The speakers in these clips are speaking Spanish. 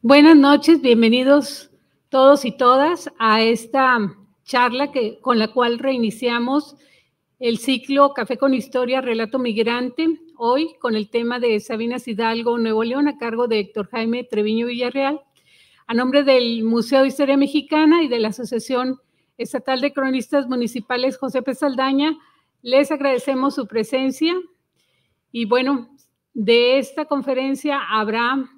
Buenas noches, bienvenidos todos y todas a esta charla que, con la cual reiniciamos el ciclo Café con Historia, Relato Migrante, hoy con el tema de Sabina Hidalgo, Nuevo León, a cargo de Héctor Jaime Treviño Villarreal, a nombre del Museo de Historia Mexicana y de la Asociación Estatal de Cronistas Municipales José P. Saldaña. Les agradecemos su presencia y bueno, de esta conferencia habrá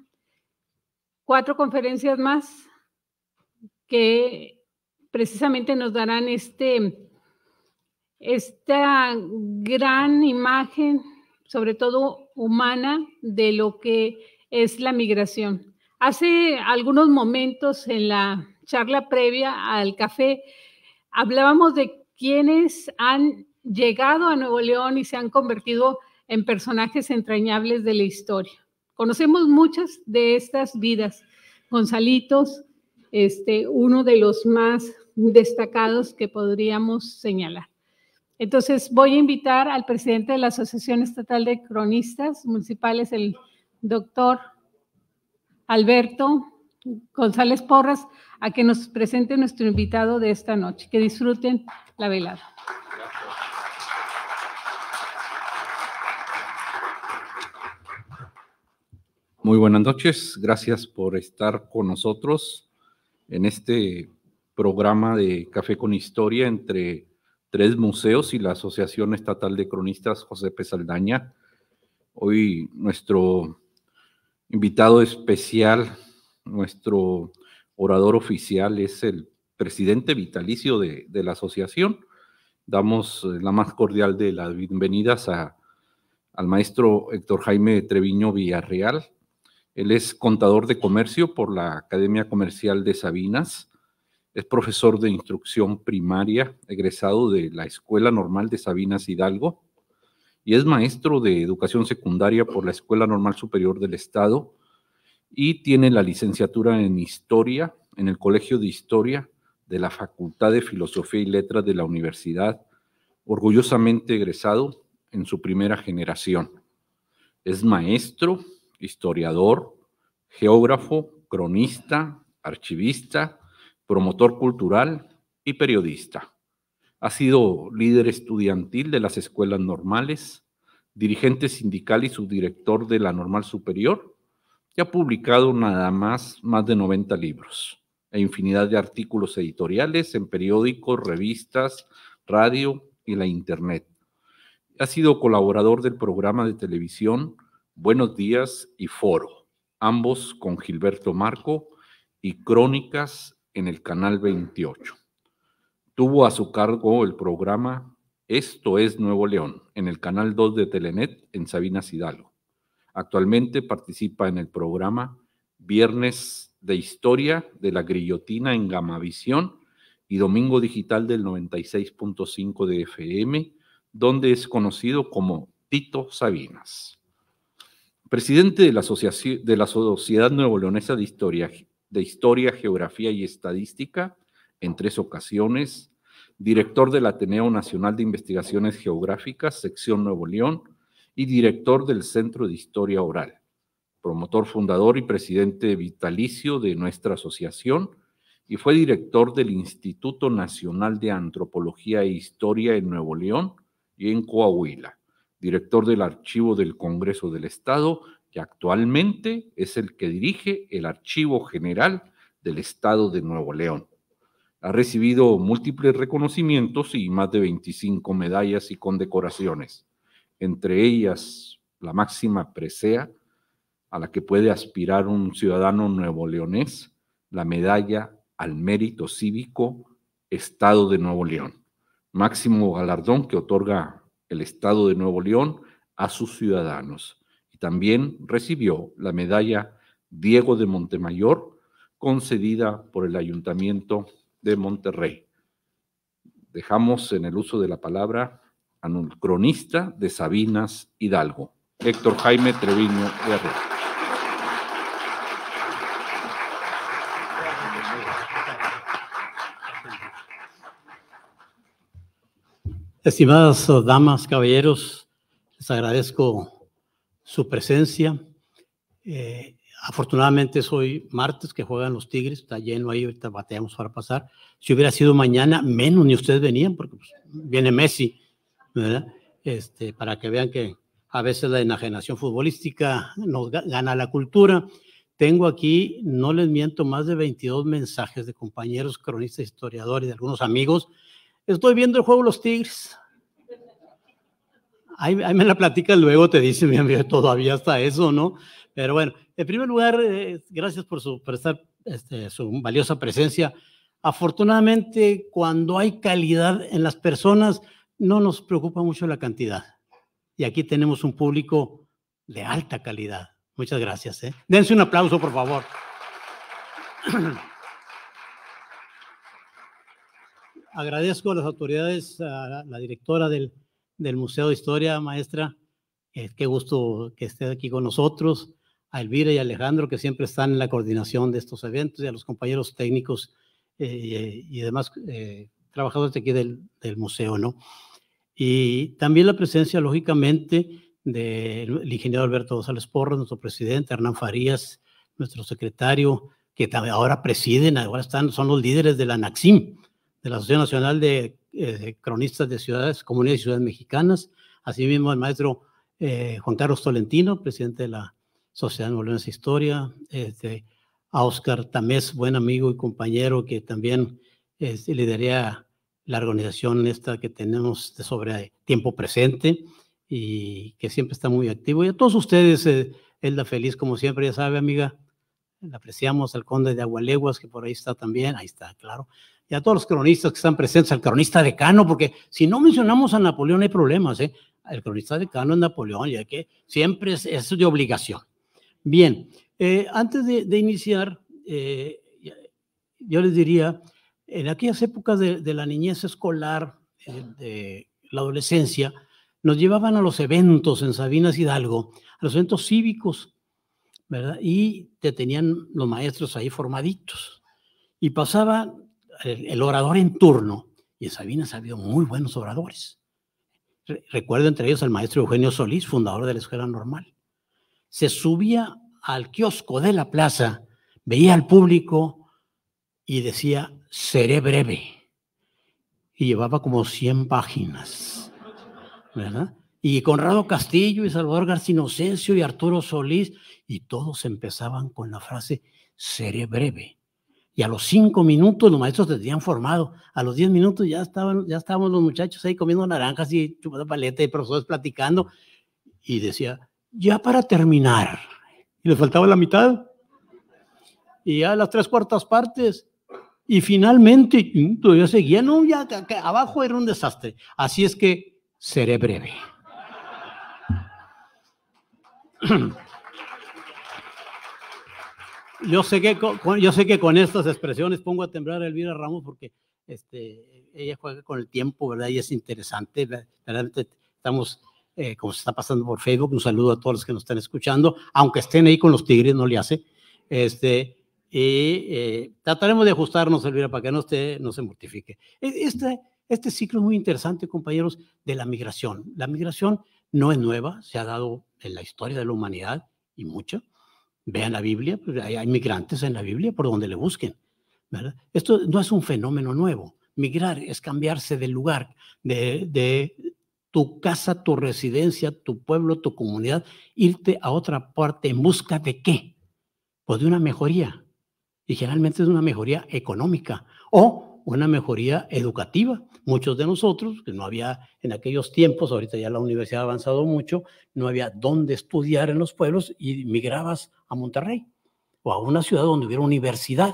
cuatro conferencias más que precisamente nos darán este, esta gran imagen, sobre todo humana, de lo que es la migración. Hace algunos momentos en la charla previa al café hablábamos de quienes han llegado a Nuevo León y se han convertido en personajes entrañables de la historia. Conocemos muchas de estas vidas. Gonzalitos, este, uno de los más destacados que podríamos señalar. Entonces, voy a invitar al presidente de la Asociación Estatal de Cronistas Municipales, el doctor Alberto González Porras, a que nos presente nuestro invitado de esta noche. Que disfruten la velada. Muy buenas noches, gracias por estar con nosotros en este programa de Café con Historia entre tres museos y la Asociación Estatal de Cronistas José P. Saldaña. Hoy nuestro invitado especial, nuestro orador oficial es el presidente vitalicio de, la asociación. Damos eh, la más cordial de las bienvenidas a, al maestro Héctor Jaime Treviño Villarreal, él es contador de comercio por la Academia Comercial de Sabinas. Es profesor de instrucción primaria, egresado de la Escuela Normal de Sabinas Hidalgo. Y es maestro de educación secundaria por la Escuela Normal Superior del Estado. Y tiene la licenciatura en Historia en el Colegio de Historia de la Facultad de Filosofía y Letras de la Universidad, orgullosamente egresado en su primera generación. Es maestro historiador, geógrafo, cronista, archivista, promotor cultural y periodista. Ha sido líder estudiantil de las escuelas normales, dirigente sindical y subdirector de la Normal Superior, y ha publicado nada más más de 90 libros e infinidad de artículos editoriales en periódicos, revistas, radio y la Internet. Ha sido colaborador del programa de televisión Buenos días y Foro, ambos con Gilberto Marco y Crónicas en el Canal 28. Tuvo a su cargo el programa Esto es Nuevo León en el Canal 2 de Telenet en Sabinas Hidalgo. Actualmente participa en el programa Viernes de Historia de la Grillotina en Gamavisión y Domingo Digital del 96.5 de FM, donde es conocido como Tito Sabinas. Presidente de la, Asociación, de la Sociedad Nuevo Leonesa de Historia, de Historia, Geografía y Estadística en tres ocasiones. Director del Ateneo Nacional de Investigaciones Geográficas, sección Nuevo León, y director del Centro de Historia Oral. Promotor, fundador y presidente vitalicio de nuestra asociación y fue director del Instituto Nacional de Antropología e Historia en Nuevo León y en Coahuila director del Archivo del Congreso del Estado que actualmente es el que dirige el Archivo General del Estado de Nuevo León. Ha recibido múltiples reconocimientos y más de 25 medallas y condecoraciones, entre ellas la máxima presea a la que puede aspirar un ciudadano nuevo leonés, la medalla al mérito cívico Estado de Nuevo León, máximo galardón que otorga el Estado de Nuevo León a sus ciudadanos y también recibió la medalla Diego de Montemayor concedida por el Ayuntamiento de Monterrey. Dejamos en el uso de la palabra un cronista de Sabinas Hidalgo, Héctor Jaime Treviño Guerrero. Estimadas damas, caballeros, les agradezco su presencia. Eh, afortunadamente es hoy martes que juegan los Tigres, está lleno ahí, ahorita bateamos para pasar. Si hubiera sido mañana, menos ni ustedes venían, porque pues, viene Messi, ¿verdad? Este, para que vean que a veces la enajenación futbolística nos gana la cultura. Tengo aquí, no les miento, más de 22 mensajes de compañeros cronistas, historiadores, y de algunos amigos Estoy viendo el juego los Tigres. Ahí, me la platica luego, te dice mi amigo, todavía está eso, ¿no? Pero bueno, en primer lugar, eh, gracias por, su, por este, su valiosa presencia. Afortunadamente, cuando hay calidad en las personas, no nos preocupa mucho la cantidad. Y aquí tenemos un público de alta calidad. Muchas gracias. ¿eh? Dense un aplauso, por favor. agradezco a las autoridades, a la, directora del, del, Museo de Historia, maestra, eh, qué gusto que esté aquí con nosotros, a Elvira y Alejandro, que siempre están en la coordinación de estos eventos, y a los compañeros técnicos eh, y demás eh, trabajadores de aquí del, del, museo, ¿no? Y también la presencia, lógicamente, del ingeniero Alberto González Porras, nuestro presidente, Hernán Farías, nuestro secretario, que ahora presiden, ahora están, son los líderes de la NAXIM, de la Asociación Nacional eh, de, Cronistas de Ciudades, Comunidades y Ciudades Mexicanas, asimismo el maestro eh, Juan Carlos Tolentino, presidente de la Sociedad de Historia, este, a Oscar Tamés, buen amigo y compañero que también este, lidera la organización esta que tenemos de sobre tiempo presente y que siempre está muy activo. Y a todos ustedes, eh, Elda Feliz, como siempre, ya sabe, amiga, la apreciamos, al conde de Agualeguas, que por ahí está también, ahí está, claro, y a todos los cronistas que están presentes, al cronista decano, porque si no mencionamos a Napoleón hay problemas, ¿eh? El cronista decano es Napoleón, ya que siempre es, de obligación. Bien, eh, antes de, iniciar, eh, yo les diría, en aquellas épocas de, de la niñez escolar, eh, de la adolescencia, nos llevaban a los eventos en Sabinas Hidalgo, a los eventos cívicos, ¿verdad? Y te tenían los maestros ahí formaditos. Y pasaba el, orador en turno, y en Sabinas ha habido muy buenos oradores. recuerdo entre ellos al maestro Eugenio Solís, fundador de la Escuela Normal. Se subía al kiosco de la plaza, veía al público y decía, seré breve. Y llevaba como 100 páginas. Y Conrado Castillo y Salvador García y Arturo Solís, y todos empezaban con la frase, seré breve y a los cinco minutos los maestros se habían formado. A los diez minutos ya estaban, ya estábamos los muchachos ahí comiendo naranjas y chupando paleta y profesores platicando. Y decía, ya para terminar. Y les faltaba la mitad. Y ya las tres cuartas partes. Y finalmente, todavía seguía, no, ya que abajo era un desastre. Así es que seré breve. yo sé que con, yo sé que con estas expresiones pongo a temblar a Elvira Ramos porque este, ella juega con el tiempo, ¿verdad? Y es interesante, realmente estamos, eh, como se está pasando por Facebook, un saludo a todos los que nos están escuchando, aunque estén ahí con los tigres, no le hace, este, y eh, trataremos de ajustarnos, Elvira, para que no, esté, no se mortifique. E, este, este ciclo es muy interesante, compañeros, de la migración. La migración no es nueva, se ha dado en la historia de la humanidad y mucho, Vean la Biblia, pues, hay, migrantes en la Biblia por donde le busquen. ¿verdad? Esto no es un fenómeno nuevo. Migrar es cambiarse de lugar, de, de tu casa, tu residencia, tu pueblo, tu comunidad, irte a otra parte en busca de qué? Pues de una mejoría. Y generalmente es una mejoría económica o una mejoría educativa muchos de nosotros, que no había en aquellos tiempos, ahorita ya la universidad ha avanzado mucho, no había dónde estudiar en los pueblos y migrabas a Monterrey o a una ciudad donde hubiera universidad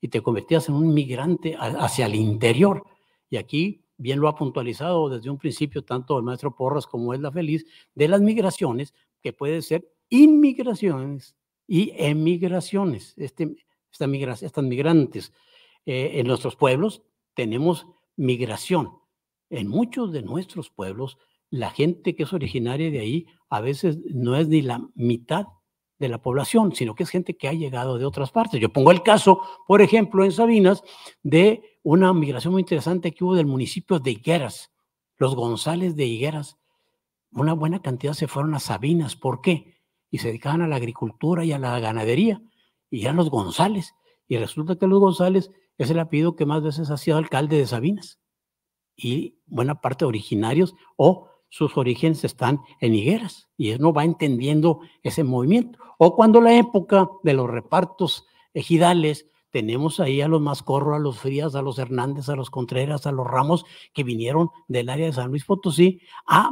y te convertías en un migrante hacia el interior. Y aquí bien lo ha puntualizado desde un principio tanto el maestro Porras como es la feliz de las migraciones que pueden ser inmigraciones y emigraciones. Este, esta estas migrantes eh, en nuestros pueblos tenemos migración. En muchos de nuestros pueblos, la gente que es originaria de ahí a veces no es ni la mitad de la población, sino que es gente que ha llegado de otras partes. Yo pongo el caso, por ejemplo, en Sabinas, de una migración muy interesante que hubo del municipio de Higueras, los González de Higueras. Una buena cantidad se fueron a Sabinas. ¿Por qué? Y se dedicaban a la agricultura y a la ganadería. Y eran los González. Y resulta que los González es el apellido que más veces ha sido alcalde de Sabinas y buena parte originarios o sus orígenes están en higueras y él no va entendiendo ese movimiento. O cuando la época de los repartos ejidales, tenemos ahí a los Mascorro, a los Frías, a los Hernández, a los Contreras, a los Ramos, que vinieron del área de San Luis Potosí a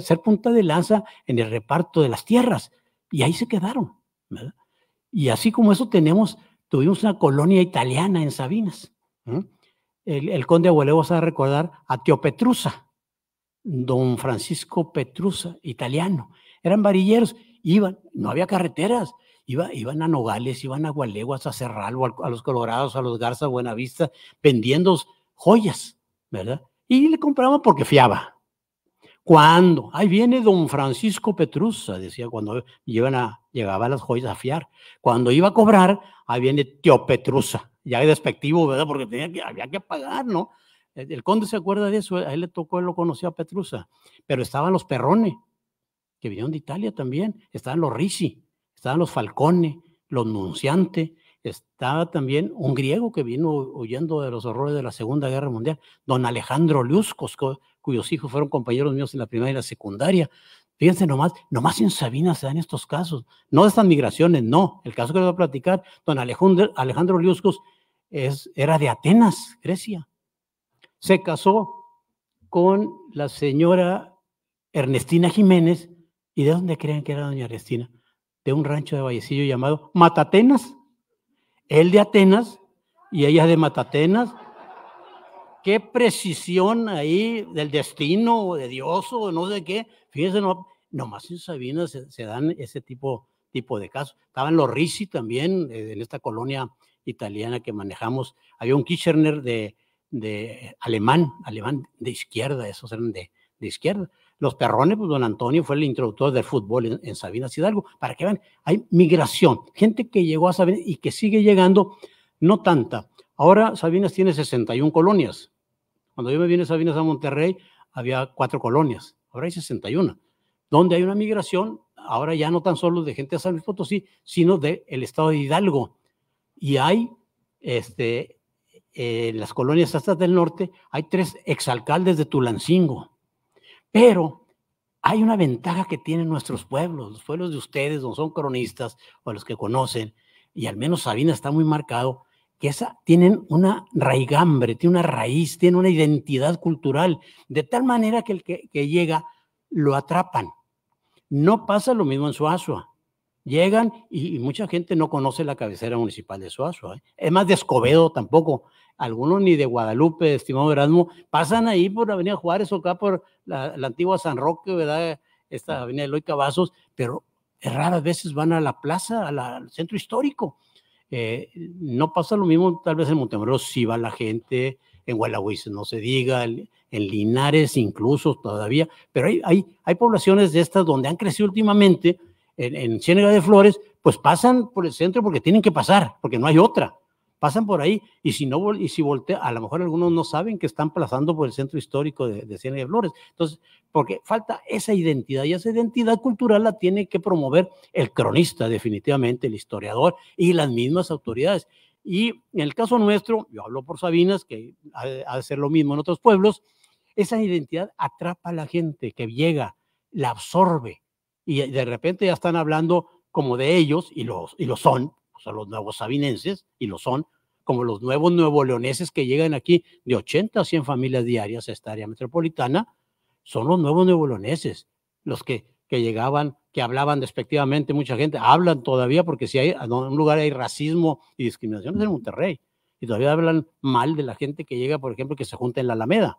ser punta de lanza en el reparto de las tierras. Y ahí se quedaron. Y así como eso tenemos tuvimos una colonia italiana en Sabinas. El, el, conde vas a recordar a Tío Petrusa, don Francisco Petruza, italiano. Eran varilleros, iban, no había carreteras, iban a Nogales, iban a Gualeguas, a Cerralbo, a, los Colorados, a los Garza, Buenavista, vendiendo joyas, ¿verdad? Y le compraban porque fiaba. Cuando, Ahí viene don Francisco Petruza, decía cuando llegaban las joyas a fiar. Cuando iba a cobrar, ahí viene Tío ya hay despectivo, ¿verdad? Porque tenía que, había que pagar, ¿no? El, conde se acuerda de eso, a él le tocó, él lo conocía a Petrusa, pero estaban los Perrones, que vinieron de Italia también, estaban los Ricci, estaban los Falcone, los Nunciante, estaba también un griego que vino huyendo de los horrores de la Segunda Guerra Mundial, don Alejandro Liuscos, cuyos hijos fueron compañeros míos en la Primera y la secundaria, Fíjense nomás, nomás en Sabina se dan estos casos. No de estas migraciones, no. El caso que les voy a platicar, don Alejandro, Alejandro es, era de Atenas, Grecia. Se casó con la señora Ernestina Jiménez. ¿Y de dónde creen que era doña Ernestina? De un rancho de Vallecillo llamado Matatenas. Él de Atenas y ella de Matatenas qué precisión ahí del destino o de Dios o no sé qué. Fíjense, no, nomás en Sabinas se, dan ese tipo, tipo de casos. Estaban los Risi también, eh, en esta colonia italiana que manejamos. Había un Kirchner de, de alemán, alemán de izquierda, esos eran de, izquierda. Los perrones, pues don Antonio fue el introductor del fútbol en, en Sabinas Hidalgo. Para que vean, hay migración, gente que llegó a Sabinas y que sigue llegando, no tanta. Ahora Sabinas tiene 61 colonias, cuando yo me vine a Sabinas a Monterrey, había cuatro colonias, ahora hay 61, donde hay una migración, ahora ya no tan solo de gente de San Luis Potosí, sino del el estado de Hidalgo. Y hay, este, en eh, las colonias hasta del norte, hay tres exalcaldes de Tulancingo. Pero hay una ventaja que tienen nuestros pueblos, los pueblos de ustedes, donde son cronistas o los que conocen, y al menos Sabina está muy marcado, que esa, tienen una raigambre, tiene una raíz, tiene una identidad cultural, de tal manera que el que, llega lo atrapan. No pasa lo mismo en Suazua. Llegan y, mucha gente no conoce la cabecera municipal de Suazua. ¿eh? Es más, de Escobedo tampoco. Algunos ni de Guadalupe, estimado Erasmo, pasan ahí por la Avenida Juárez o acá por la, antigua San Roque, ¿verdad? Esta Avenida Eloy Cavazos, pero raras veces van a la plaza, al centro histórico. Eh, no pasa lo mismo, tal vez en Montemorelos sí va la gente, en Guadalajara no se diga, en Linares incluso todavía, pero hay, hay, hay poblaciones de estas donde han crecido últimamente, en, en Ciénaga de Flores, pues pasan por el centro porque tienen que pasar, porque no hay otra pasan por ahí y si no y si voltea, a lo mejor algunos no saben que están pasando por el centro histórico de, de y de Flores. Entonces, porque falta esa identidad y esa identidad cultural la tiene que promover el cronista definitivamente, el historiador y las mismas autoridades. Y en el caso nuestro, yo hablo por Sabinas, que ha de ser lo mismo en otros pueblos, esa identidad atrapa a la gente que llega, la absorbe y de repente ya están hablando como de ellos y los y lo son, o sea, los nuevos sabinenses y lo son, como los nuevos nuevo leoneses que llegan aquí de 80 a 100 familias diarias a esta área metropolitana, son los nuevos nuevo leoneses, los que, que llegaban, que hablaban despectivamente, mucha gente, hablan todavía porque si hay, en un lugar hay racismo y discriminación en Monterrey, y todavía hablan mal de la gente que llega, por ejemplo, que se junta en la Alameda,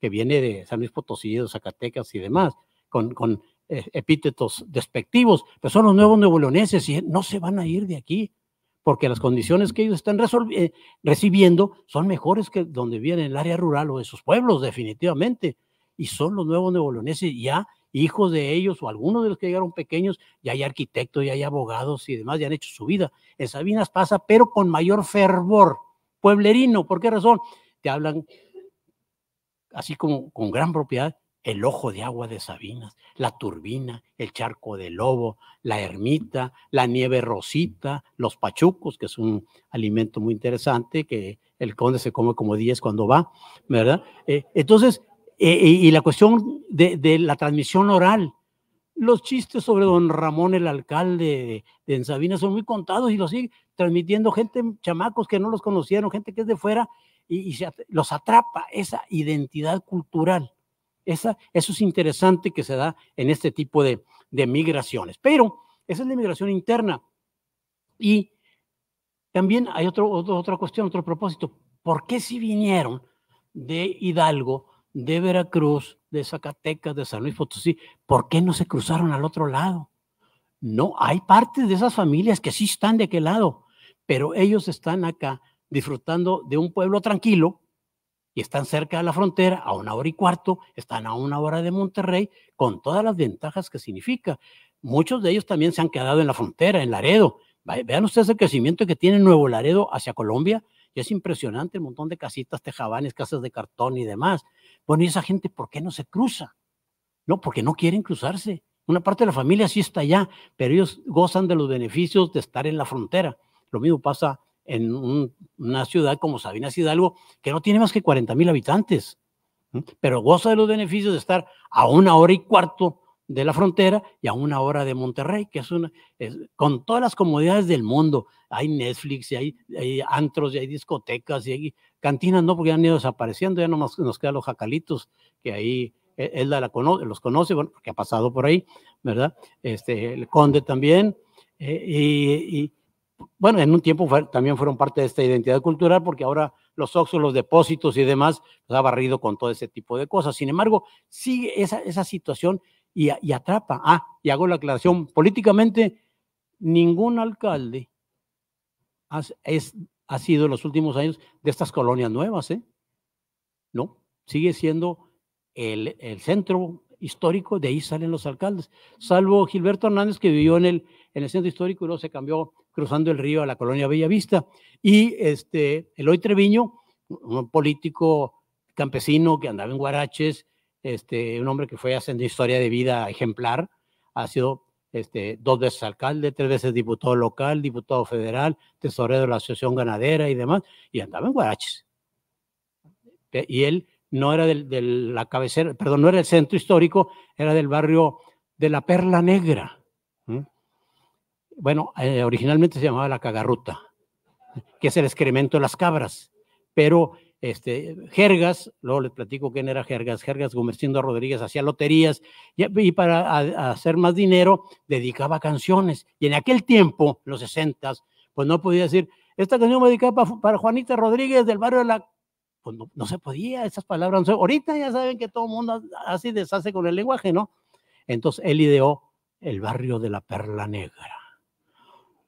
que viene de San Luis Potosí, de Zacatecas y demás, con, con eh, epítetos despectivos, pero son los nuevos nuevo leoneses y no se van a ir de aquí, porque las condiciones que ellos están eh, recibiendo son mejores que donde vienen el área rural o esos pueblos, definitivamente. Y son los nuevos neboloneses ya hijos de ellos o algunos de los que llegaron pequeños, ya hay arquitectos, ya hay abogados y demás, ya han hecho su vida. En Sabinas pasa, pero con mayor fervor pueblerino. ¿Por qué razón? Te hablan así como con gran propiedad el ojo de agua de Sabinas, la turbina, el charco de lobo, la ermita, la nieve rosita, los pachucos, que es un alimento muy interesante que el conde se come como 10 cuando va, ¿verdad? Eh, entonces, eh, y la cuestión de, la transmisión oral. Los chistes sobre don Ramón, el alcalde de, Sabinas son muy contados y los sigue transmitiendo gente, chamacos que no los conocieron, gente que es de fuera, y, los atrapa esa identidad cultural eso es interesante que se da en este tipo de, migraciones. Pero esa es la migración interna. Y también hay otro, otra cuestión, otro propósito. ¿Por qué si vinieron de Hidalgo, de Veracruz, de Zacatecas, de San Luis Potosí, por qué no se cruzaron al otro lado? No, hay partes de esas familias que sí están de aquel lado, pero ellos están acá disfrutando de un pueblo tranquilo, y están cerca de la frontera, a una hora y cuarto, están a una hora de Monterrey, con todas las ventajas que significa. Muchos de ellos también se han quedado en la frontera, en Laredo. Vean ustedes el crecimiento que tiene Nuevo Laredo hacia Colombia, y es impresionante el montón de casitas, tejabanes, casas de cartón y demás. Bueno, y esa gente, ¿por qué no se cruza? No, porque no quieren cruzarse. Una parte de la familia sí está allá, pero ellos gozan de los beneficios de estar en la frontera. Lo mismo pasa en una ciudad como Sabina Hidalgo, que no tiene más que 40 mil habitantes, pero goza de los beneficios de estar a una hora y cuarto de la frontera y a una hora de Monterrey, que es una, con todas las comodidades del mundo. Hay Netflix y hay, antros y hay discotecas y hay cantinas, no, porque han ido desapareciendo, ya nomás nos quedan los jacalitos, que ahí él e, la, los conoce, bueno, porque ha pasado por ahí, ¿verdad? Este, el conde también, eh, y, bueno, en un tiempo también fueron parte de esta identidad cultural, porque ahora los oxos, los depósitos y demás, los pues, ha barrido con todo ese tipo de cosas. Sin embargo, sigue esa, situación y, atrapa. Ah, y hago la aclaración, políticamente ningún alcalde es, ha sido en los últimos años de estas colonias nuevas, ¿eh? No, sigue siendo el, el centro histórico, de ahí salen los alcaldes, salvo Gilberto Hernández que vivió en el, en el centro histórico y luego se cambió cruzando el río a la colonia Bellavista. Y este, Eloy Treviño, un político campesino que andaba en Guaraches, este, un hombre que fue haciendo historia de vida ejemplar, ha sido este, dos veces alcalde, tres veces diputado local, diputado federal, tesorero de la Asociación Ganadera y demás, y andaba en Guaraches. Y él no era del, la cabecera, perdón, no era el centro histórico, era del barrio de la Perla Negra. Bueno, eh, originalmente se llamaba la Cagarruta, que es el excremento de las cabras, pero este, Jergas, luego les platico quién era Jergas, Jergas Gumercindo Rodríguez hacía loterías y, para hacer más dinero dedicaba canciones. Y en aquel tiempo, los sesentas, pues no podía decir, esta canción me dedicaba para, para Juanita Rodríguez del barrio de la pues, no, se podía, esas palabras. Ahorita ya saben que todo el mundo así deshace con el lenguaje, ¿no? Entonces él ideó el barrio de la Perla Negra.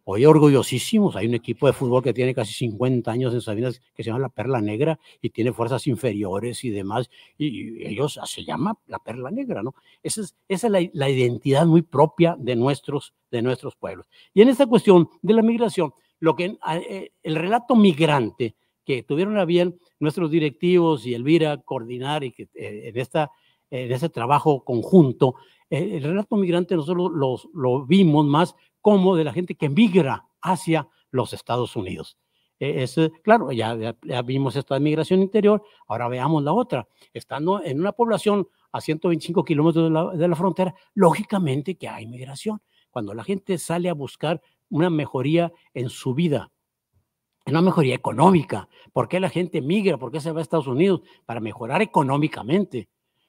Hoy orgullosísimos, hay un equipo de fútbol que tiene casi 50 años en Sabinas que se llama la Perla Negra y tiene fuerzas inferiores y demás, y, ellos ah, se llama la Perla Negra, ¿no? Esa es, esa la, la, identidad muy propia de nuestros, de nuestros pueblos. Y en esta cuestión de la migración, lo que ah, eh, el relato migrante que tuvieron a bien nuestros directivos y Elvira coordinar y que eh, en, esta, en este trabajo conjunto, eh, el relato migrante nosotros los, lo vimos más como de la gente que migra hacia los Estados Unidos. Eh, es, claro, ya, vimos esta migración interior, ahora veamos la otra. Estando en una población a 125 kilómetros de la frontera, lógicamente que hay migración. Cuando la gente sale a buscar una mejoría en su vida, una mejoría económica. ¿Por qué la gente migra? ¿Por qué se va a Estados Unidos? Para mejorar económicamente.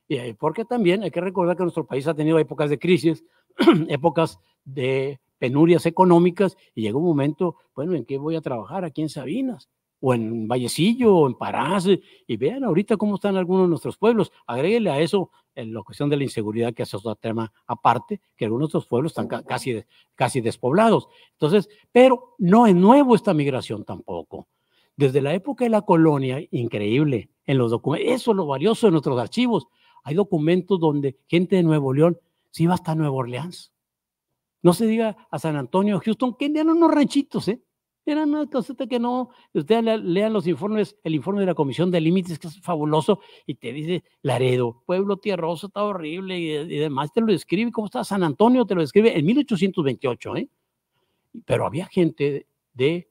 Eh, porque también hay que recordar que nuestro país ha tenido épocas de crisis, épocas de penurias económicas y llegó un momento, bueno, ¿en qué voy a trabajar aquí en Sabinas? o en Vallecillo, o en Parás, y vean ahorita cómo están algunos de nuestros pueblos. Agréguele a eso la cuestión de la inseguridad, que hace otro tema aparte, que algunos de nuestros pueblos están casi, casi despoblados. Entonces, pero no es nuevo esta migración tampoco. Desde la época de la colonia, increíble, en los documentos, eso es lo valioso en nuestros archivos. Hay documentos donde gente de Nuevo León se iba hasta Nueva Orleans. No se diga a San Antonio, Houston, que eran unos ranchitos, ¿eh? Era una cosita que no. Ustedes lean los informes, el informe de la Comisión de Límites, que es fabuloso, y te dice Laredo, pueblo tierroso, está horrible, y, demás. Te lo describe, ¿cómo está? San Antonio te lo describe en 1828, ¿eh? Pero había gente de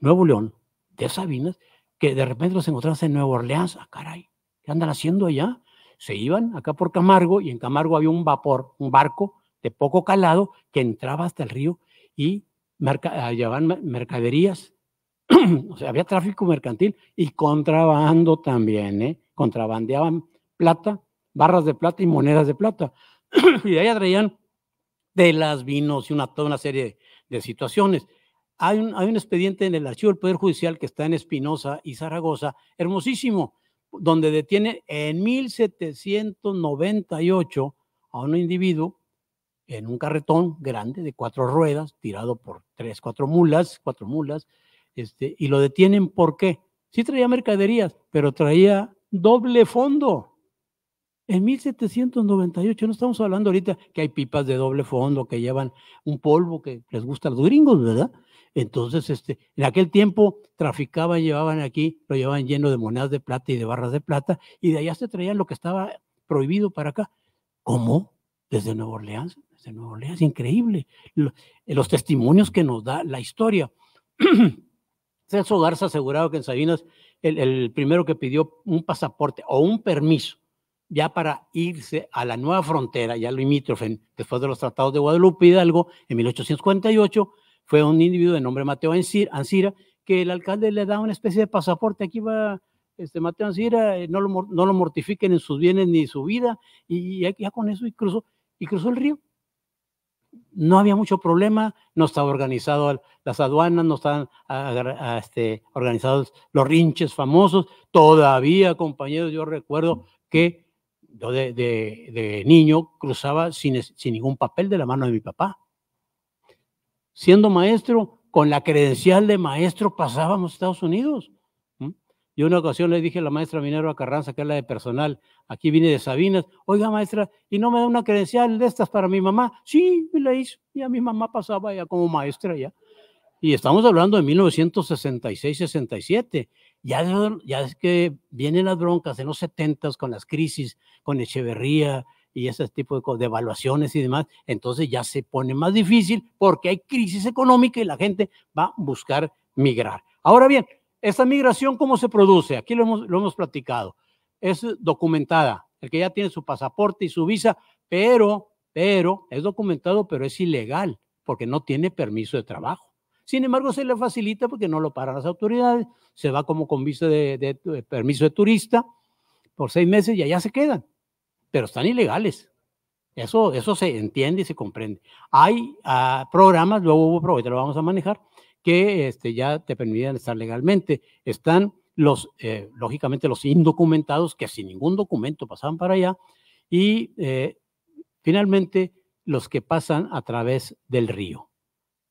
Nuevo León, de Sabinas, que de repente los encontrabas en Nueva Orleans. Ah, caray, ¿qué andan haciendo allá? Se iban acá por Camargo, y en Camargo había un vapor, un barco de poco calado, que entraba hasta el río y Allá ah, van mercaderías, o sea, había tráfico mercantil y contrabando también, ¿eh? contrabandeaban plata, barras de plata y monedas de plata. y de ahí atraían telas, vinos y una, toda una serie de, situaciones. Hay un, hay un, expediente en el archivo del Poder Judicial que está en Espinosa y Zaragoza, hermosísimo, donde detiene en 1798 a un individuo en un carretón grande de cuatro ruedas, tirado por tres, cuatro mulas, cuatro mulas, este, y lo detienen porque sí traía mercaderías, pero traía doble fondo. En 1798, no estamos hablando ahorita que hay pipas de doble fondo, que llevan un polvo que les gusta a los gringos, ¿verdad? Entonces, este, en aquel tiempo traficaban, llevaban aquí, lo llevaban lleno de monedas de plata y de barras de plata, y de allá se traían lo que estaba prohibido para acá. ¿Cómo? Desde Nueva Orleans de increíble. Eh, los, testimonios que nos da la historia. Celso Garza asegurado que en Sabinas el, primero que pidió un pasaporte o un permiso ya para irse a la nueva frontera, ya limítrofe, después de los tratados de Guadalupe Hidalgo en 1848, fue un individuo de nombre Mateo Ansira, que el alcalde le da una especie de pasaporte, aquí va este, Mateo Ancira eh, no lo, no lo mortifiquen en sus bienes ni su vida, y ya, ya con eso y cruzó el río no había mucho problema, no estaba organizado las aduanas, no estaban este, organizados los rinches famosos. Todavía, compañeros, yo recuerdo que yo de, niño cruzaba sin, sin, ningún papel de la mano de mi papá. Siendo maestro, con la credencial de maestro pasábamos a Estados Unidos. Y una ocasión le dije a la maestra Minerva Carranza, que es la de personal, aquí vine de Sabinas, oiga maestra, ¿y no me da una credencial de estas para mi mamá? Sí, me la hizo, Y a mi mamá pasaba ya como maestra ya. Y estamos hablando de 1966-67. Ya, ya es que vienen las broncas en los 70 con las crisis, con Echeverría y ese tipo de, de evaluaciones y demás. Entonces ya se pone más difícil porque hay crisis económica y la gente va a buscar migrar. Ahora bien, esta migración, ¿cómo se produce? Aquí lo hemos, platicado. Es documentada. El que ya tiene su pasaporte y su visa, pero, pero, es documentado, pero es ilegal, porque no tiene permiso de trabajo. Sin embargo, se le facilita porque no lo paran las autoridades, se va como con visa de, permiso de turista por seis meses y allá se quedan, pero están ilegales. Eso, eso se entiende y se comprende. Hay ah, programas, luego hubo, lo vamos a manejar, que este, ya te permitían estar legalmente. Están los, eh, lógicamente, los indocumentados que sin ningún documento pasaban para allá y eh, finalmente los que pasan a través del río.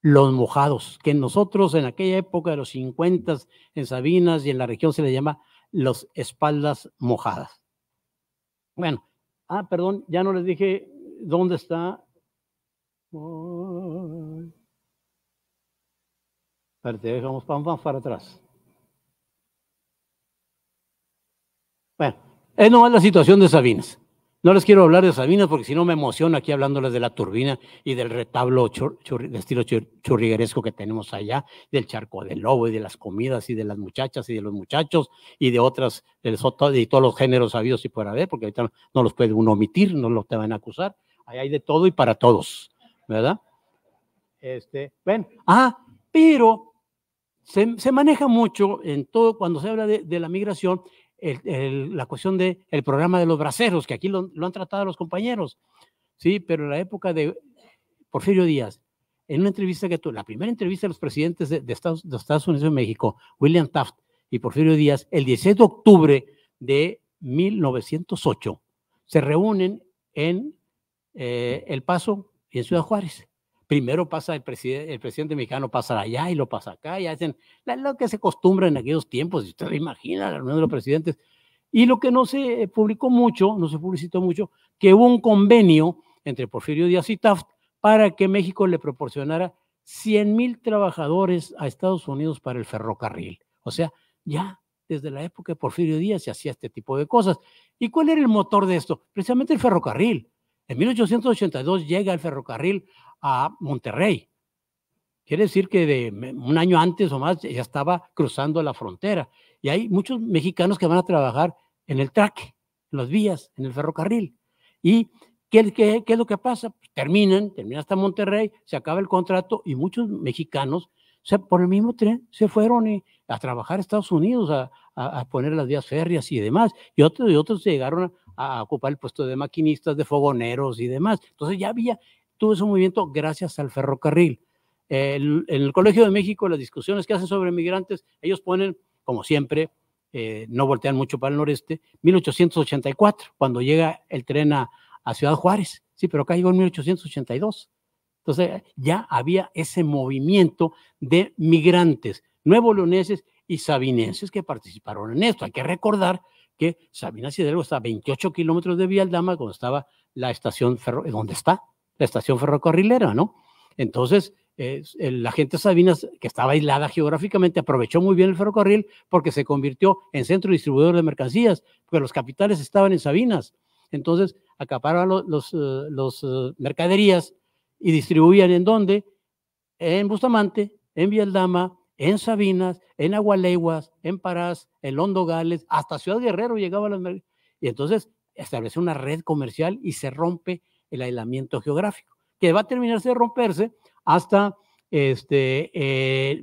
Los mojados, que nosotros en aquella época de los 50 en Sabinas y en la región se les llama los espaldas mojadas. Bueno, ah, perdón, ya no les dije dónde está. Vamos vamos dejamos para atrás. Bueno, es nomás la situación de Sabinas. No les quiero hablar de Sabinas porque si no me emociona aquí hablándoles de la turbina y del retablo de estilo churrigueresco que tenemos allá, del charco del lobo y de las comidas y de las muchachas y de los muchachos y de otras, de, todos los géneros sabidos y por haber, porque ahorita no, los puede uno omitir, no los te van a acusar. Ahí hay de todo y para todos, ¿verdad? Este, ven, ah, pero se, maneja mucho en todo, cuando se habla de, la migración, la cuestión del el programa de los braceros, que aquí lo, han tratado los compañeros, ¿sí? Pero en la época de Porfirio Díaz, en una entrevista que tuvo, la primera entrevista de los presidentes de, Estados, de Estados, Unidos de México, William Taft y Porfirio Díaz, el 16 de octubre de 1908, se reúnen en eh, El Paso y en Ciudad Juárez primero pasa el, presidente, el presidente mexicano pasa allá y lo pasa acá, y hacen lo que se acostumbra en aquellos tiempos, si usted imagina la reunión de los presidentes. Y lo que no se eh, publicó mucho, no se publicitó mucho, que hubo un convenio entre Porfirio Díaz y Taft para que México le proporcionara 100 mil trabajadores a Estados Unidos para el ferrocarril. O sea, ya desde la época de Porfirio Díaz se hacía este tipo de cosas. ¿Y cuál era el motor de esto? Precisamente el ferrocarril. En 1882 llega el ferrocarril a Monterrey. Quiere decir que de un año antes o más ya estaba cruzando la frontera. Y hay muchos mexicanos que van a trabajar en el track, en las vías, en el ferrocarril. ¿Y qué, es lo que pasa? terminan pues, terminan, termina hasta Monterrey, se acaba el contrato y muchos mexicanos por el mismo tren se fueron eh, a trabajar a Estados Unidos, a, poner las vías férreas y demás. Y otros, y otros llegaron a ocupar el puesto de maquinistas, de fogoneros y demás. Entonces ya había tuvo ese movimiento gracias al ferrocarril. En el Colegio de México, las discusiones que hacen sobre migrantes, ellos ponen, como siempre, eh, no voltean mucho para el noreste, 1884, cuando llega el tren a, Ciudad Juárez. Sí, pero acá llegó en 1882. Entonces ya había ese movimiento de migrantes nuevo leoneses y sabinenses que participaron en esto. Hay que recordar que Sabina Sidergo está a 28 kilómetros de Vialdama, donde estaba la estación ferro, eh, donde está la estación ferrocarrilera, ¿no? Entonces, la gente de Sabinas, que estaba aislada geográficamente, aprovechó muy bien el ferrocarril porque se convirtió en centro distribuidor de mercancías, porque los capitales estaban en Sabinas. Entonces, acaparaban los, eh, eh, mercaderías y distribuían en dónde? En Bustamante, en Vialdama, en Sabinas, en Agualeguas, en Parás, en Londo Gales, hasta Ciudad Guerrero llegaban las mercaderías. Y entonces establece una red comercial y se rompe el aislamiento geográfico, que va a terminarse de romperse hasta este,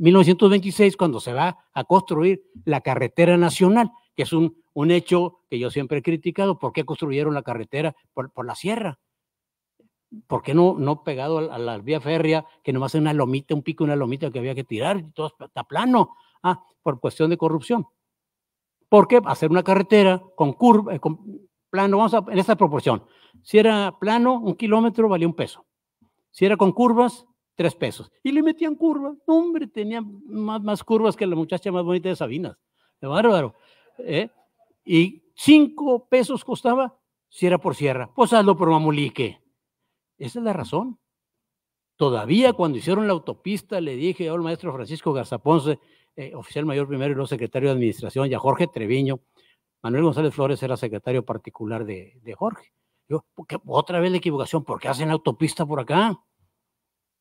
1926, eh, cuando se va a construir la carretera nacional, que es un, un hecho que yo siempre he criticado. ¿Por qué construyeron la carretera por, por la sierra? ¿Por qué no, no pegado a, la vía férrea, que a ser una lomita, un pico, una lomita que había que tirar, y todo está plano? Ah, por cuestión de corrupción. ¿Por qué hacer una carretera con curva, eh, con plano? Vamos en esa proporción. Si era plano, un kilómetro valía un peso. Si era con curvas, tres pesos. Y le metían curvas. Hombre, tenía más, curvas que la muchacha más bonita de Sabinas. De bárbaro. ¿eh? Y cinco pesos costaba si era por sierra. Pues hazlo por mamulique. Esa es la razón. Todavía cuando hicieron la autopista le dije al maestro Francisco Garzaponce, eh, oficial mayor primero y no secretario de administración, y a Jorge Treviño. Manuel González Flores era secretario particular de Jorge. Yo, otra vez la equivocación, ¿por qué hacen autopista por acá?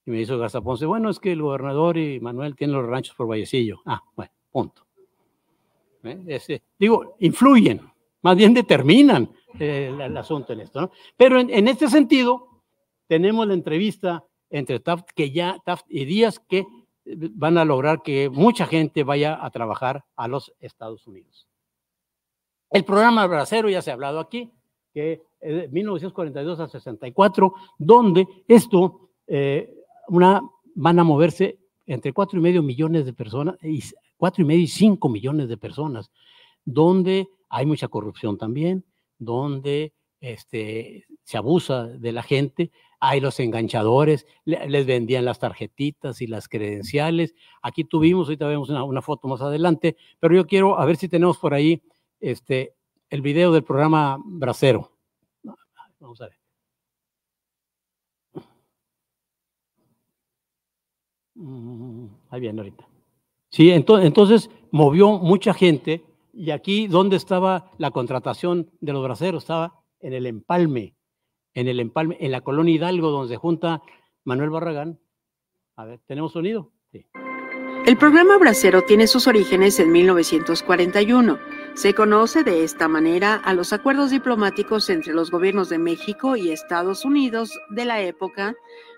Y me hizo Ponce bueno, es que el gobernador y Manuel tienen los ranchos por Vallecillo. Ah, bueno, punto. ¿Eh? digo, influyen, más bien determinan eh, el, asunto en esto, Pero en, este sentido, tenemos la entrevista entre Taft, que ya, Taft y Díaz, que eh, van a lograr que mucha gente vaya a trabajar a los Estados Unidos. El programa bracero ya se ha hablado aquí, que eh, de 1942 a 64, donde esto, eh, una, van a moverse entre cuatro y medio millones de personas, y y medio y cinco millones de personas, donde hay mucha corrupción también, donde este, se abusa de la gente, hay los enganchadores, les vendían las tarjetitas y las credenciales. Aquí tuvimos, ahorita vemos una, una foto más adelante, pero yo quiero a ver si tenemos por ahí este, el video del programa Bracero. Vamos a ver. Mm, ahí viene ahorita. Sí, entonces, movió mucha gente y aquí donde estaba la contratación de los braceros estaba en el empalme, en el empalme, en la colonia Hidalgo donde se junta Manuel Barragán. A ver, ¿tenemos sonido? Sí. El programa Bracero tiene sus orígenes en 1941 se conoce de esta manera a los acuerdos diplomáticos entre los gobiernos de México y Estados Unidos de la época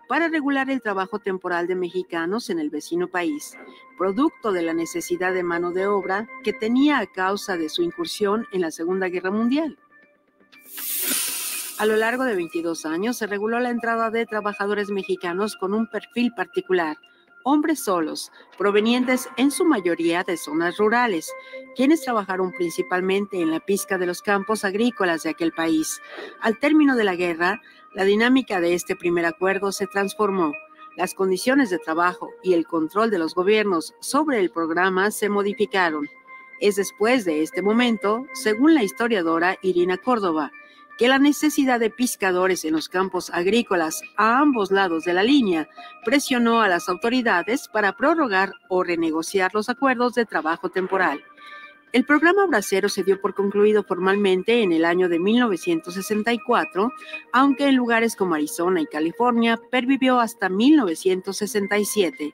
para regular el trabajo temporal de mexicanos en el vecino país, producto de la necesidad de mano de obra que tenía a causa de su incursión en la Segunda Guerra Mundial. A lo largo de 22 años se reguló la entrada de trabajadores mexicanos con un perfil particular, hombres solos, provenientes en su mayoría de zonas rurales, quienes trabajaron principalmente en la pizca de los campos agrícolas de aquel país. Al término de la guerra, la dinámica de este primer acuerdo se transformó. Las condiciones de trabajo y el control de los gobiernos sobre el programa se modificaron. Es después de este momento, según la historiadora Irina Córdoba, que la necesidad de pescadores en los campos agrícolas a ambos lados de la línea presionó a las autoridades para prorrogar o renegociar los acuerdos de trabajo temporal. El programa bracero se dio por concluido formalmente en el año de 1964, aunque en lugares como Arizona y California pervivió hasta 1967.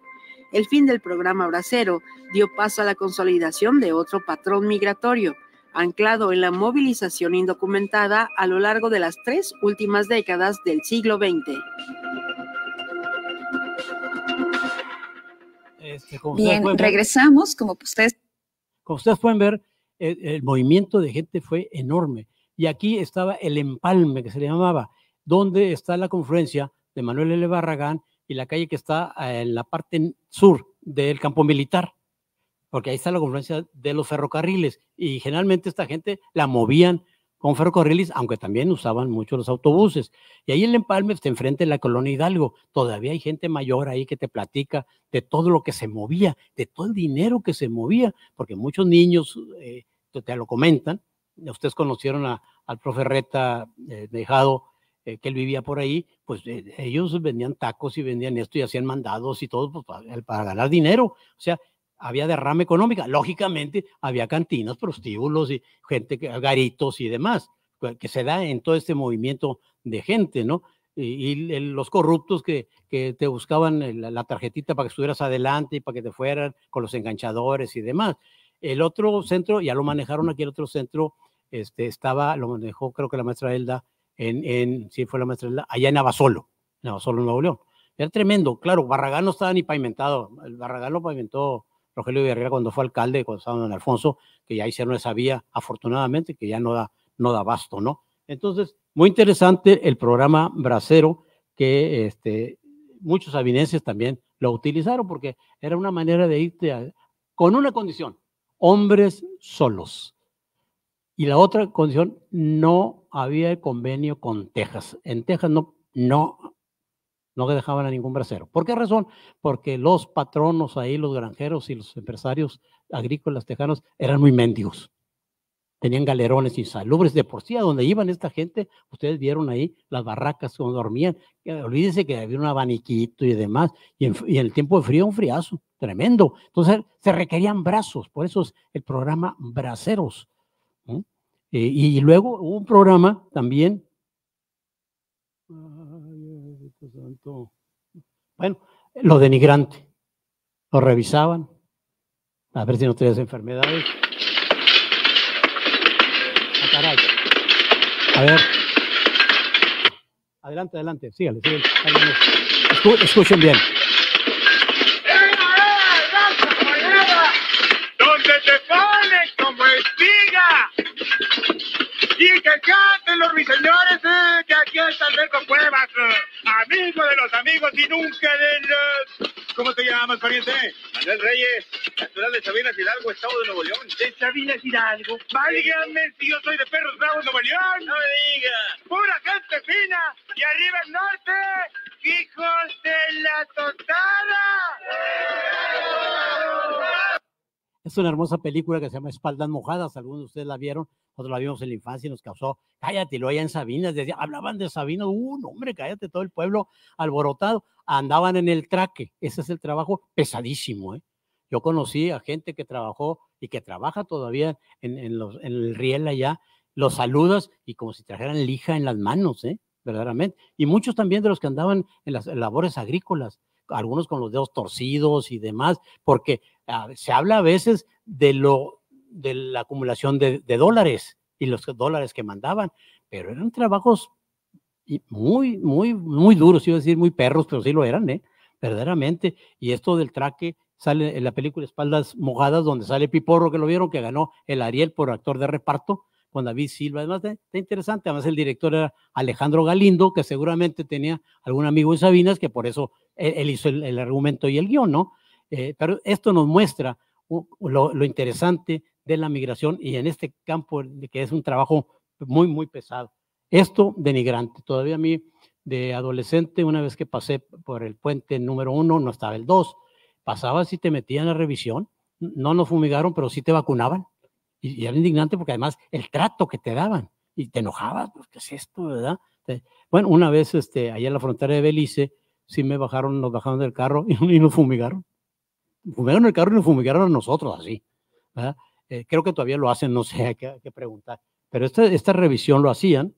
El fin del programa bracero dio paso a la consolidación de otro patrón migratorio, anclado en la movilización indocumentada a lo largo de las tres últimas décadas del siglo XX. Este, Bien, regresamos, como ustedes. Como ustedes pueden ver, el, movimiento de gente fue enorme. Y aquí estaba el empalme, que se llamaba, donde está la confluencia de Manuel L. Barragán y la calle que está en la parte sur del campo militar porque ahí está la confluencia de los ferrocarriles y generalmente esta gente la movían con ferrocarriles, aunque también usaban mucho los autobuses. Y ahí el Empalme está pues, enfrente en la colonia Hidalgo. Todavía hay gente mayor ahí que te platica de todo lo que se movía, de todo el dinero que se movía, porque muchos niños eh, te lo comentan. Ustedes conocieron al profe Reta eh, Dejado, eh, que él vivía por ahí, pues ellos vendían tacos y vendían esto y hacían mandados y todo pues, para ganar dinero. O sea, había derrame económica. Lógicamente, había cantinas, prostíbulos y gente, garitos y demás, que se da en todo este movimiento de gente, ¿no? Y, los corruptos que, que te buscaban la, tarjetita para que estuvieras adelante y para que te fueran con los enganchadores y demás. El otro centro, ya lo manejaron aquí, el otro centro este, estaba, lo manejó creo que la maestra Elda, en, en sí fue la maestra Elda, allá en Abasolo, en Abasolo, Nuevo León. Era tremendo, claro, Barragán no estaba ni pavimentado, el Barragán lo pavimentó Rogelio Villarreal cuando fue alcalde, cuando estaba don Alfonso, que ya hicieron esa vía, afortunadamente, que ya no da, no da basto, ¿no? Entonces, muy interesante el programa Bracero, que este, muchos avinenses también lo utilizaron porque era una manera de irte con una condición, hombres solos. Y la otra condición, no había convenio con Texas. En Texas no, no no le dejaban a ningún bracero. ¿Por qué razón? Porque los patronos ahí, los granjeros y los empresarios agrícolas tejanos eran muy mendigos. Tenían galerones insalubres de por sí, donde iban esta gente, ustedes vieron ahí las barracas donde dormían. Eh, Olvídense que había un abaniquito y demás, y en, el tiempo de frío, un friazo, tremendo. Entonces se requerían brazos, por eso es el programa Braceros. Y, eh, y luego hubo un programa también, bueno, lo denigrante. Lo revisaban, a ver si no tenías enfermedades. Ah, a ver. Adelante, adelante, sígale, sígale. Escuchen bien. Fíjense, Manuel Reyes, natural de Sabinas Hidalgo, Estado de Nuevo León. ¿De Sabinas Hidalgo? Válgame si yo soy de Perros Bravos, Nuevo León. No me diga. Pura gente fina y arriba el norte, hijos de la tortada. Es una hermosa película que se llama Espaldas Mojadas, algunos de ustedes la vieron, nosotros la vimos en la infancia y nos causó, cállate, lo allá en Sabinas, decía, hablaban de Sabino uh, un hombre, cállate, todo el pueblo alborotado, andaban en el traque, ese es el trabajo pesadísimo, ¿eh? Yo conocí a gente que trabajó y que trabaja todavía en, los, el riel allá, los saludas y como si trajeran lija en las manos, ¿eh? verdaderamente. Y muchos también de los que andaban en las labores agrícolas, algunos con los dedos torcidos y demás, porque ah, se habla a veces de lo de la acumulación de, dólares y los dólares que mandaban, pero eran trabajos muy, muy, muy duros, iba a decir muy perros, pero sí lo eran, ¿eh? verdaderamente. Y esto del traque sale en la película Espaldas Mojadas, donde sale Piporro, que lo vieron, que ganó el Ariel por actor de reparto con David Silva. Además, está interesante. Además, el director era Alejandro Galindo, que seguramente tenía algún amigo en Sabinas, que por eso él, hizo el, argumento y el guión, ¿no? Eh, pero esto nos muestra lo interesante de la migración y en este campo que es un trabajo muy, muy pesado. Esto denigrante. Todavía a mí de adolescente, una vez que pasé por el puente número uno, no estaba el dos. Pasaba si te metían a revisión, no nos fumigaron, pero sí te vacunaban. Y, era indignante porque además el trato que te daban y te enojabas, porque ¿qué es esto, verdad? Bueno, una vez este, allá en la frontera de Belice, sí me bajaron, nos bajaron del carro y, y nos fumigaron. Fumigaron el carro y nos fumigaron a nosotros así. ¿verdad? Eh, creo que todavía lo hacen, no sé, qué que, preguntar, pero esta, esta revisión lo hacían,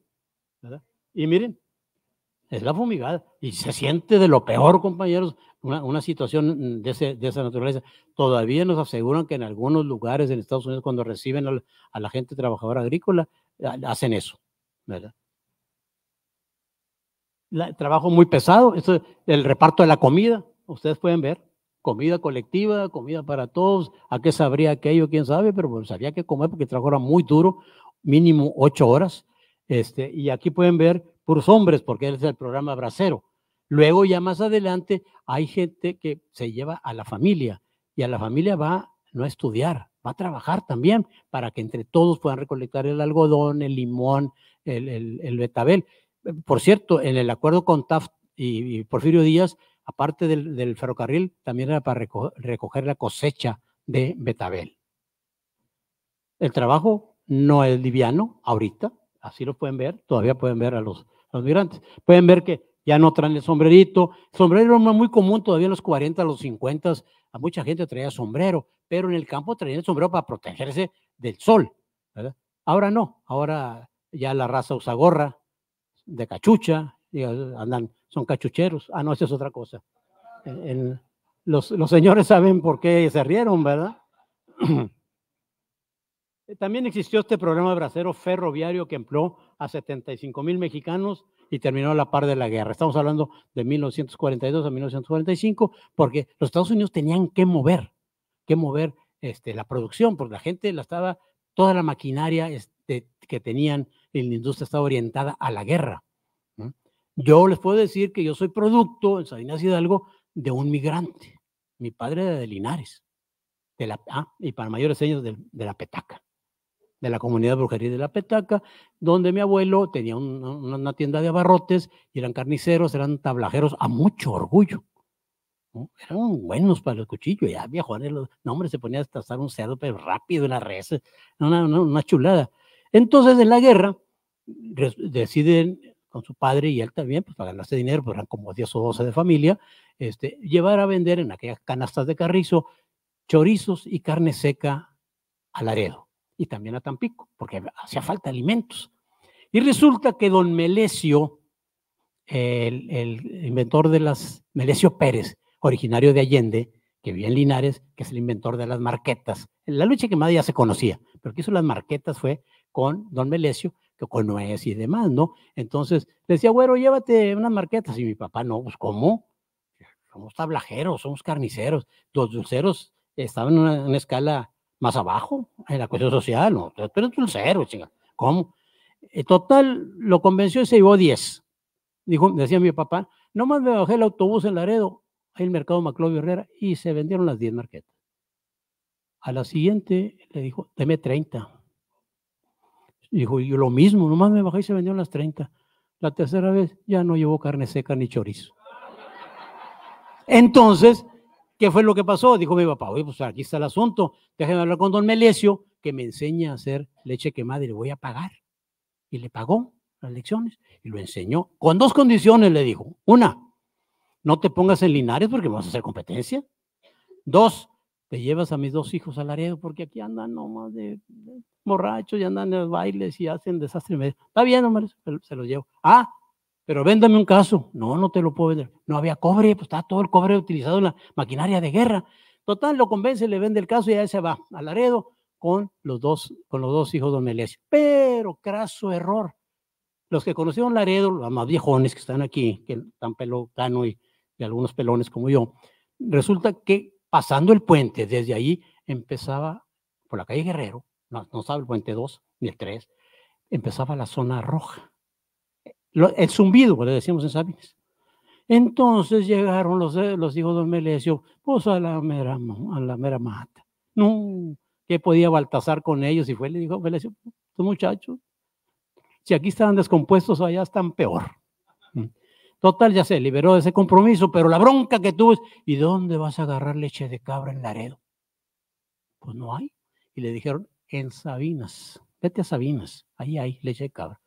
¿verdad? Y miren, es la fumigada. Y se siente de lo peor, compañeros, una, situación de, de, esa naturaleza. Todavía nos aseguran que en algunos lugares en Estados Unidos, cuando reciben a, la gente trabajadora agrícola, ah, hacen eso, ¿verdad? trabajo muy pesado, esto, el reparto de la comida, ustedes pueden ver, comida colectiva, comida para todos, a qué sabría aquello, quién sabe, pero bueno pues, sabía que comer porque trabajaba muy duro, mínimo ocho horas. Este, y aquí pueden ver puros hombres, porque es el programa Bracero. Luego, ya más adelante, hay gente que se lleva a la familia y a la familia va no a estudiar, va a trabajar también para que entre todos puedan recolectar el algodón, el limón, el, el, betabel. Por cierto, en el acuerdo con Taft y Porfirio Díaz, aparte del, ferrocarril, también era para recoger la cosecha de Betabel. El trabajo no es liviano ahorita, así lo pueden ver, todavía pueden ver a los, migrantes. Pueden ver que ya no traen el sombrerito. sombrero era muy común todavía en los 40, los 50, a mucha gente traía sombrero, pero en el campo traían sombrero para protegerse del sol. Ahora no, ahora ya la raza usa gorra de cachucha, y eh, andan son cachucheros. Ah, no, eso es otra cosa. los, señores saben por qué se rieron, ¿verdad? También existió este programa bracero ferroviario que empleó a 75 mil mexicanos y terminó a la par de la guerra. Estamos hablando de 1942 a 1945, porque los Estados Unidos tenían que mover, que mover este, la producción, porque la gente la estaba, toda la maquinaria este, que tenían en la industria estaba orientada a la guerra. Yo les puedo decir que yo soy producto en Salinas Hidalgo de un migrante. Mi padre era de Linares, de la, ah, y para mayores señas de, la Petaca, de la comunidad brujería de la Petaca, donde mi abuelo tenía una, tienda de abarrotes y eran carniceros, eran tablajeros a mucho orgullo. Eran buenos para el cuchillo, ya viejones, los no, hombre, se ponía a trazar un cerdo, rápido en las res, una, una chulada. Entonces, en la guerra, deciden con su padre y él también, pues para ganarse dinero, pues eran como 10 o 12 de familia, este, llevar a vender en aquellas canastas de carrizo chorizos y carne seca a Laredo y también a Tampico, porque hacía falta alimentos. Y resulta que don Melesio, el, el, inventor de las, Melesio Pérez, originario de Allende, que vivía en Linares, que es el inventor de las marquetas. La lucha que más ya se conocía, pero que hizo las marquetas fue con don Melesio, con nuez y demás, ¿no? Entonces le decía, güero, llévate unas marquetas. Y mi papá, no, pues ¿cómo? Somos tablajeros, somos carniceros. Los dulceros estaban en una, escala más abajo en la cuestión social, ¿no? Pero es dulcero, chinga. ¿Cómo? En eh, total, lo convenció y se llevó 10. Dijo, decía mi papá, nomás me bajé el autobús en Laredo, ahí el mercado Maclovio Herrera, y se vendieron las 10 marquetas. A la siguiente le dijo, deme 30. Dijo, yo lo mismo, nomás me bajé y se vendió las 30. La tercera vez ya no llevó carne seca ni chorizo. Entonces, ¿qué fue lo que pasó? Dijo mi papá, oye, pues aquí está el asunto, déjeme hablar con don Melesio, que me enseña a hacer leche quemada y le voy a pagar. Y le pagó las lecciones y lo enseñó. Con dos condiciones le dijo. Una, no te pongas en Linares porque vas a hacer competencia. Dos, te llevas a mis dos hijos a Laredo porque aquí andan nomás de, de borrachos y andan en los bailes y hacen desastre. Está bien, hombre, se los llevo. Ah, pero véndame un caso. No, no te lo puedo vender. No había cobre, pues estaba todo el cobre utilizado en la maquinaria de guerra. Total, lo convence, le vende el caso y ya se va a Laredo con los dos, con los dos hijos de Don Elias. Pero craso error. Los que conocieron Laredo, los más viejones que están aquí, que están pelocano y, y algunos pelones como yo, resulta que pasando el puente, desde ahí empezaba, por la calle Guerrero, no, sabe el puente 2 ni el 3, empezaba la zona roja. Eh, el zumbido, le decíamos en Sabines. Entonces llegaron los, eh, los hijos de Melesio, pues a la mera, a la mera mata. No, ¿qué podía Baltasar con ellos? Y fue, le dijo, Melesio, estos muchachos, si aquí estaban descompuestos, allá están peor. Total, ya se liberó de ese compromiso, pero la bronca que tuvo es, ¿y dónde vas a agarrar leche de cabra en Laredo? Pues no hay. Y le dijeron, en Sabinas, vete a Sabinas, ahí hay leche de cabra.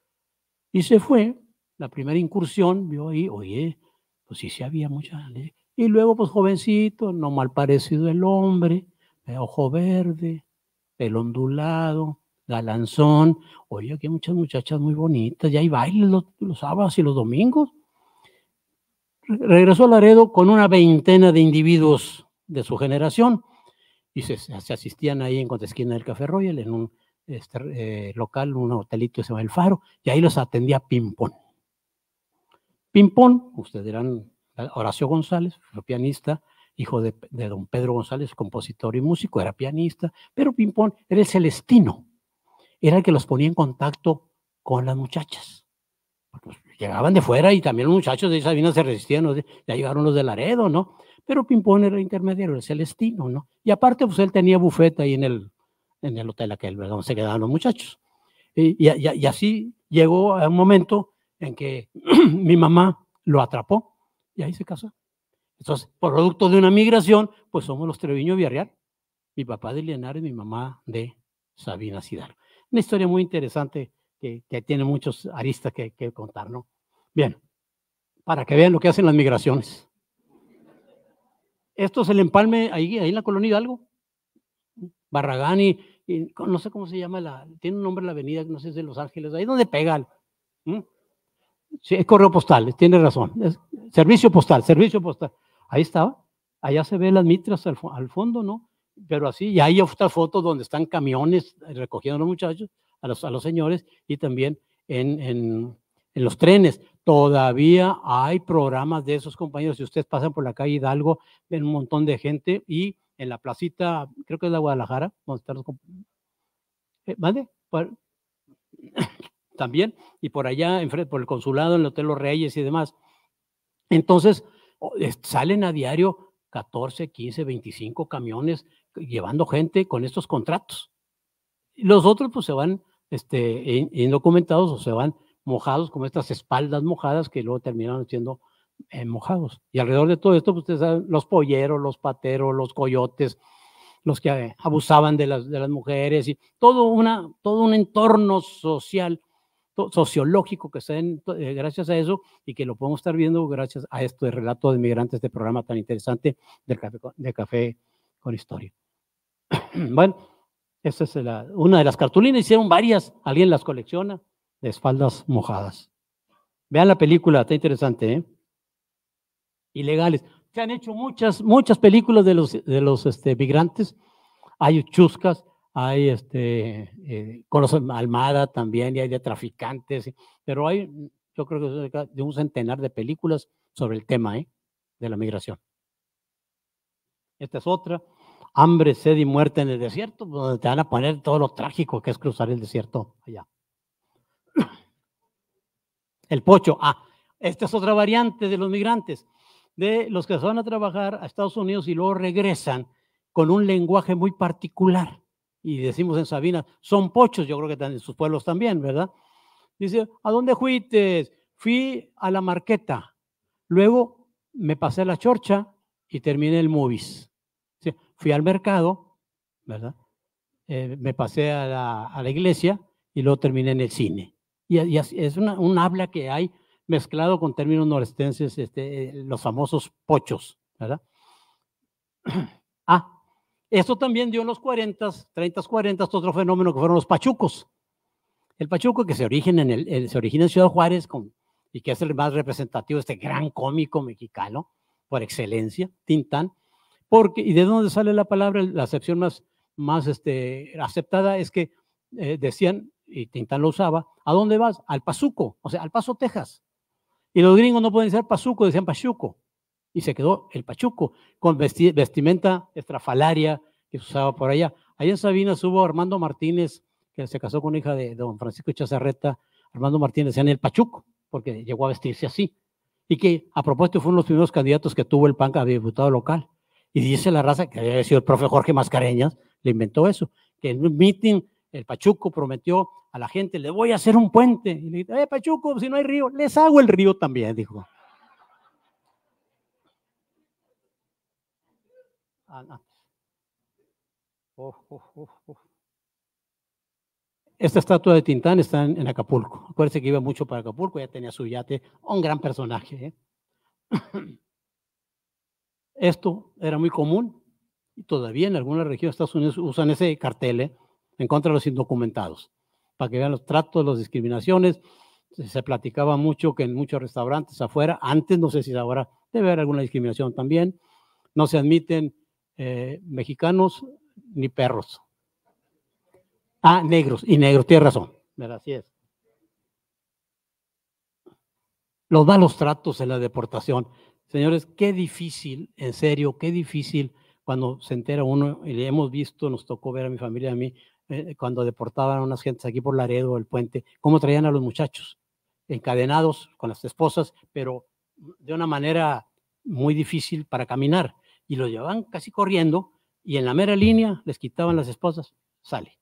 Y se fue, la primera incursión, vio ahí, oye, pues sí, sí había mucha leche. Y luego, pues jovencito, no mal parecido el hombre, ojo verde, el ondulado, galanzón. Oye, aquí hay muchas muchachas muy bonitas, ya hay bailes los sábados y los domingos regresó a Laredo con una veintena de individuos de su generación y se, asistían ahí en contraesquina del Café Royal, en un este, eh, local, un hotelito que se llama El Faro, y ahí los atendía Pimpón. Pimpón, ustedes eran Horacio González, fue pianista, hijo de, don Pedro González, compositor y músico, era pianista, pero Pimpón era el celestino, era el que los ponía en contacto con las muchachas llegaban de fuera y también los muchachos de Sabina se resistían, ya llegaron los de Laredo, ¿no? Pero Pimpón era intermediario, el Celestino, ¿no? Y aparte, pues él tenía bufeta ahí en el, en el hotel aquel, ¿verdad? Donde se quedaban los muchachos. Y, y, así llegó a un momento en que mi mamá lo atrapó y ahí se casó. Entonces, por producto de una migración, pues somos los Treviño Villarreal. Mi papá de y mi mamá de Sabina Cidar. Una historia muy interesante que, tiene muchos aristas que, contar, ¿no? Bien, para que vean lo que hacen las migraciones. Esto es el empalme ahí, ahí en la colonia ¿algo? Barragán y, no sé cómo se llama, la, tiene un nombre la avenida, no sé si es de Los Ángeles, ahí donde pegan. Sí, es correo postal, tiene razón. servicio postal, servicio postal. Ahí estaba. Allá se ve las mitras al, fondo, ¿no? Pero así, y ahí otra foto donde están camiones recogiendo los muchachos a los, señores y también en, los trenes. Todavía hay programas de esos compañeros. Si ustedes pasan por la calle Hidalgo, ven un montón de gente y en la placita, creo que es la Guadalajara, donde están los ¿Vale? Eh, también, y por allá, en, por el consulado, en el Hotel Los Reyes y demás. Entonces, salen a diario 14, 15, 25 camiones llevando gente con estos contratos. Los otros pues se van este, indocumentados o se van mojados, como estas espaldas mojadas que luego terminaron siendo eh, mojados. Y alrededor de todo esto, pues, ustedes saben, los polleros, los pateros, los coyotes, los que eh, abusaban de las, de las mujeres y todo, una, todo un entorno social, sociológico que se den eh, gracias a eso y que lo podemos estar viendo gracias a este relato de migrantes, de este programa tan interesante del de Café con Historia. bueno. Esa es una de las cartulinas, hicieron varias, alguien las colecciona, de espaldas mojadas. Vean la película, está interesante, ¿eh? Ilegales. Se han hecho muchas, muchas películas de los, de los este, migrantes. Hay chuscas, hay este, eh, con Almada también, y hay de traficantes, pero hay, yo creo que de un centenar de películas sobre el tema ¿eh? de la migración. Esta es otra hambre, sed y muerte en el desierto, donde te van a poner todo lo trágico que es cruzar el desierto allá. El pocho, ah, esta es otra variante de los migrantes, de los que se van a trabajar a Estados Unidos y luego regresan con un lenguaje muy particular. Y decimos en Sabina, son pochos, yo creo que están en sus pueblos también, ¿verdad? Dice, ¿a dónde fuiste? Fui a la marqueta, luego me pasé a la chorcha y terminé el movies fui al mercado, ¿verdad? Eh, me pasé a la, iglesia y luego terminé en el cine. Y, es un habla que hay mezclado con términos norestenses, este, eh, los famosos pochos, ¿verdad? Ah, esto también dio en los 40, 30, 40, otro fenómeno que fueron los pachucos. El pachuco que se origina en, Ciudad Juárez con, y que es el más representativo este gran cómico mexicano por excelencia, Tintán, porque, ¿Y de dónde sale la palabra? La acepción más, más este, aceptada es que eh, decían, y Tintán lo usaba, ¿a dónde vas? Al Pazuco, o sea, al Paso, Texas. Y los gringos no pueden ser Pazuco, decían Pachuco. Y se quedó el Pachuco, con vestimenta estrafalaria que se usaba por allá. Allá en Sabinas hubo Armando Martínez, que se casó con hija de don Francisco Chazarreta. Armando Martínez decían el Pachuco, porque llegó a vestirse así. Y que, a propósito, fue uno de los primeros candidatos que tuvo el PAN a diputado local. Y dice la raza que había sido el profe Jorge Mascareñas, le inventó eso, que en un meeting el Pachuco prometió a la gente, le voy a hacer un puente. Y le dice, eh, Pachuco, si no hay río, les hago el río también, dijo. Ah, oh, oh, oh, Esta estatua de Tintán está en, Acapulco. Acuérdense que iba mucho para Acapulco, ya tenía su yate, un gran personaje. ¿eh? Esto era muy común y todavía en algunas regiones de Estados Unidos usan ese cartel ¿eh? en contra de los indocumentados, para que vean los tratos, las discriminaciones. Se platicaba mucho que en muchos restaurantes afuera, antes no sé si ahora debe haber alguna discriminación también, no se admiten eh, mexicanos ni perros. Ah, negros, y negros, tiene razón, Así es. Los malos tratos en la deportación. Señores, qué difícil, en serio, qué difícil cuando se entera uno, y hemos visto, nos tocó ver a mi familia y a mí, eh, cuando deportaban a unas gentes aquí por Laredo, el puente, cómo traían a los muchachos, encadenados con las esposas, pero de una manera muy difícil para caminar, y los llevaban casi corriendo, y en la mera línea les quitaban las esposas, sale.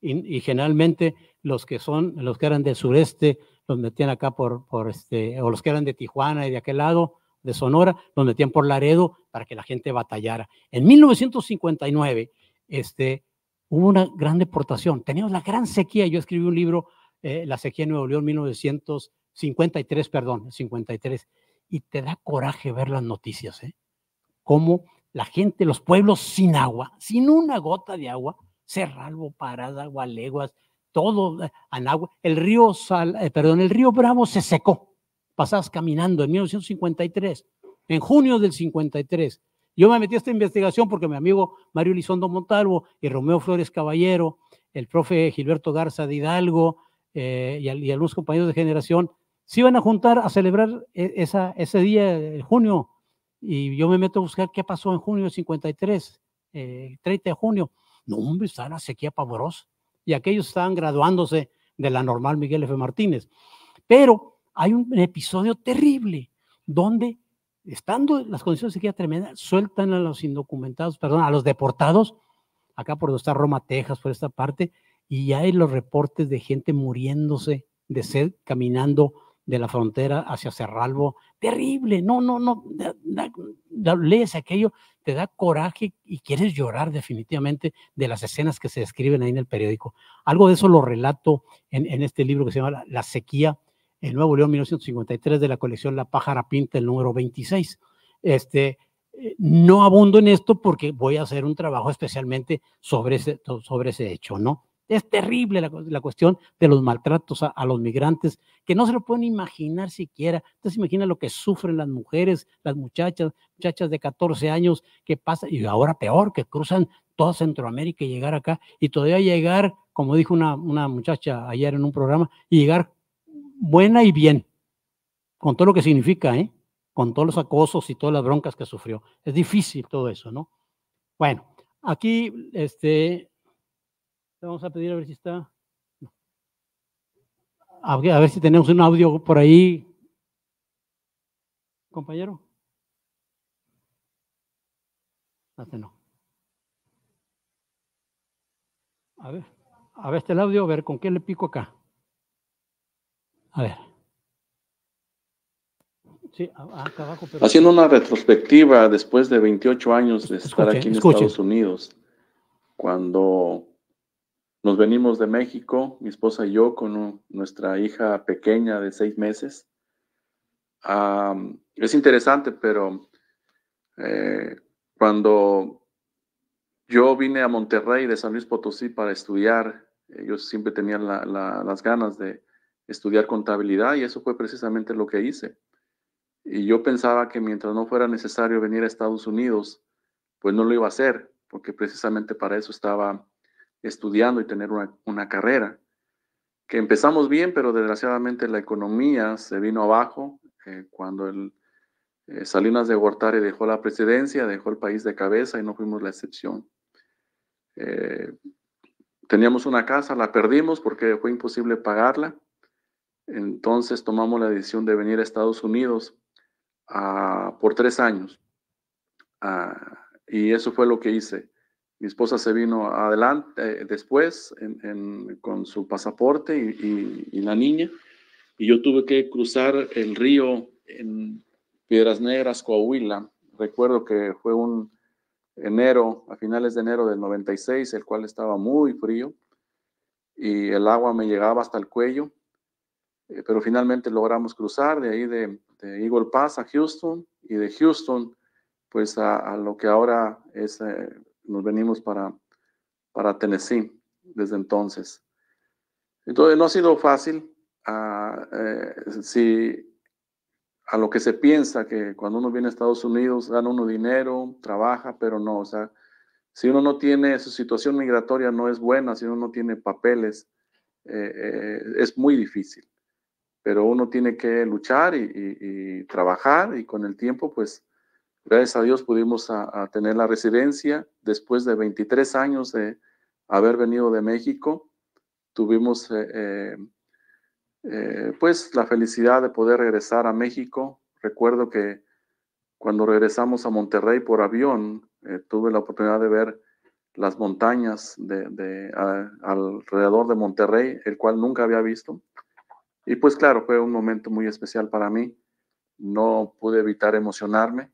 Y, generalmente los que son, los que eran del sureste, los metían acá por, por este, o los que eran de Tijuana y de aquel lado, de Sonora, donde metían por Laredo para que la gente batallara. En 1959 este, hubo una gran deportación. Teníamos la gran sequía. Yo escribí un libro, eh, La sequía en Nuevo León, 1953, perdón, 53. Y te da coraje ver las noticias, ¿eh? Cómo la gente, los pueblos sin agua, sin una gota de agua, Cerralbo, Parada, Gualeguas, todo, eh, Anagua, el río, eh, perdón, el río Bravo se secó pasas caminando en 1953, en junio del 53. Yo me metí a esta investigación porque mi amigo Mario Lizondo Montalvo y Romeo Flores Caballero, el profe Gilberto Garza de Hidalgo eh, y, algunos compañeros de generación se iban a juntar a celebrar eh, esa, ese día, el junio. Y yo me meto a buscar qué pasó en junio del 53, el 30 de junio. No, hombre, estaba la sequía pavorosa. Y aquellos estaban graduándose de la normal Miguel F. Martínez. Pero hay un episodio terrible donde, estando las condiciones de sequía tremenda, sueltan a los indocumentados, perdón, a los deportados, acá por donde está Roma, Texas, por esta parte, y hay los reportes de gente muriéndose de sed caminando de la frontera hacia cerralvo. Terrible, no, no, no, lees aquello, te da coraje y quieres llorar definitivamente de las escenas que se describen ahí en el periódico. Algo de eso lo relato en este libro que se llama La sequía el Nuevo León 1953 de la colección La Pájara Pinta, el número 26. Este, eh, no abundo en esto porque voy a hacer un trabajo especialmente sobre ese, sobre ese hecho, ¿no? Es terrible la, cuestión de los maltratos a, los migrantes, que no se lo pueden imaginar siquiera. Entonces imagina lo que sufren las mujeres, las muchachas, muchachas de 14 años que pasan, y ahora peor, que cruzan toda Centroamérica y llegar acá, y todavía llegar, como dijo una, una muchacha ayer en un programa, y llegar buena y bien, con todo lo que significa, ¿eh? con todos los acosos y todas las broncas que sufrió. Es difícil todo eso, ¿no? Bueno, aquí este, vamos a pedir a ver si está. A ver, si tenemos un audio por ahí, compañero. Este a ver, a ver este audio, a ver con qué le pico acá. A ver. Sí, acá Haciendo una retrospectiva después de 28 años de estar aquí en Estados Unidos, cuando nos venimos de México, mi esposa y yo, con nuestra hija pequeña de seis meses, es interesante, pero eh, cuando yo vine a Monterrey de San Luis Potosí para estudiar, yo siempre tenía las ganas de, estudiar contabilidad y eso fue precisamente lo que hice. Y yo pensaba que mientras no fuera necesario venir a Estados Unidos, pues no lo iba a hacer, porque precisamente para eso estaba estudiando y tener una, carrera. Que empezamos bien, pero desgraciadamente la economía se vino abajo eh, cuando el, eh, Salinas de Gortari dejó la presidencia, dejó el país de cabeza y no fuimos la excepción. Eh, teníamos una casa, la perdimos porque fue imposible pagarla entonces tomamos la decisión de venir a Estados Unidos ah, por tres años. Ah, y eso fue lo que hice. Mi esposa se vino adelante eh, después con su pasaporte y, y, la niña. Y yo tuve que cruzar el río en Piedras Negras, Coahuila. Recuerdo que fue un enero, a finales de enero del 96, el cual estaba muy frío y el agua me llegaba hasta el cuello eh, pero finalmente logramos cruzar de ahí de, de, Eagle Pass a Houston y de Houston pues a, lo que ahora es, eh, nos venimos para, para Tennessee desde entonces. Entonces no ha sido fácil, a, ah, eh, si a lo que se piensa que cuando uno viene a Estados Unidos gana uno dinero, trabaja, pero no, o sea, si uno no tiene, su situación migratoria no es buena, si uno no tiene papeles, es muy difícil pero uno tiene que luchar y, trabajar y con el tiempo, pues, gracias a Dios pudimos tener la residencia después de 23 años de haber venido de México. Tuvimos, eh, eh, eh, pues, la felicidad de poder regresar a México. Recuerdo que cuando regresamos a Monterrey por avión, tuve la oportunidad de ver las montañas de, alrededor de Monterrey, el cual nunca había visto. Y pues claro, fue un momento muy especial para mí. No pude evitar emocionarme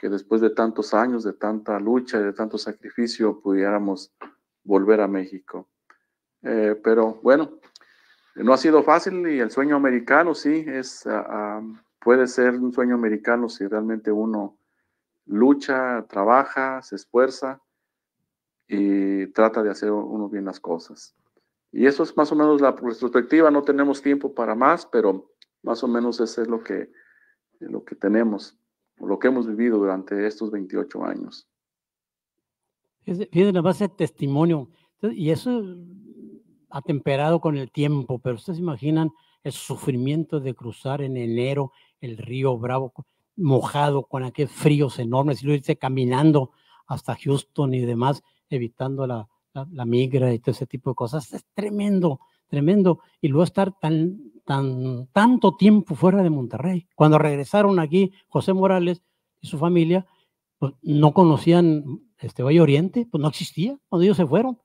que después de tantos años, de tanta lucha y de tanto sacrificio, pudiéramos volver a México. Eh, pero bueno, no ha sido fácil y el sueño americano sí es, ah, ah, puede ser un sueño americano si realmente uno lucha, trabaja, se esfuerza y trata de hacer uno bien las cosas. Y eso es más o menos la perspectiva, No tenemos tiempo para más, pero más o menos eso es lo que, lo que tenemos, lo que hemos vivido durante estos 28 años. Fíjense la base testimonio. Y eso atemperado con el tiempo, pero ustedes imaginan el sufrimiento de cruzar en enero el río Bravo mojado con aquellos fríos enormes y luego irse caminando hasta Houston y demás, evitando la, la, migra y todo ese tipo de cosas. Es tremendo, tremendo. Y luego estar tan, tan, tanto tiempo fuera de Monterrey. Cuando regresaron aquí, José Morales y su familia, pues no conocían este Valle Oriente, pues no existía. Cuando ellos se fueron,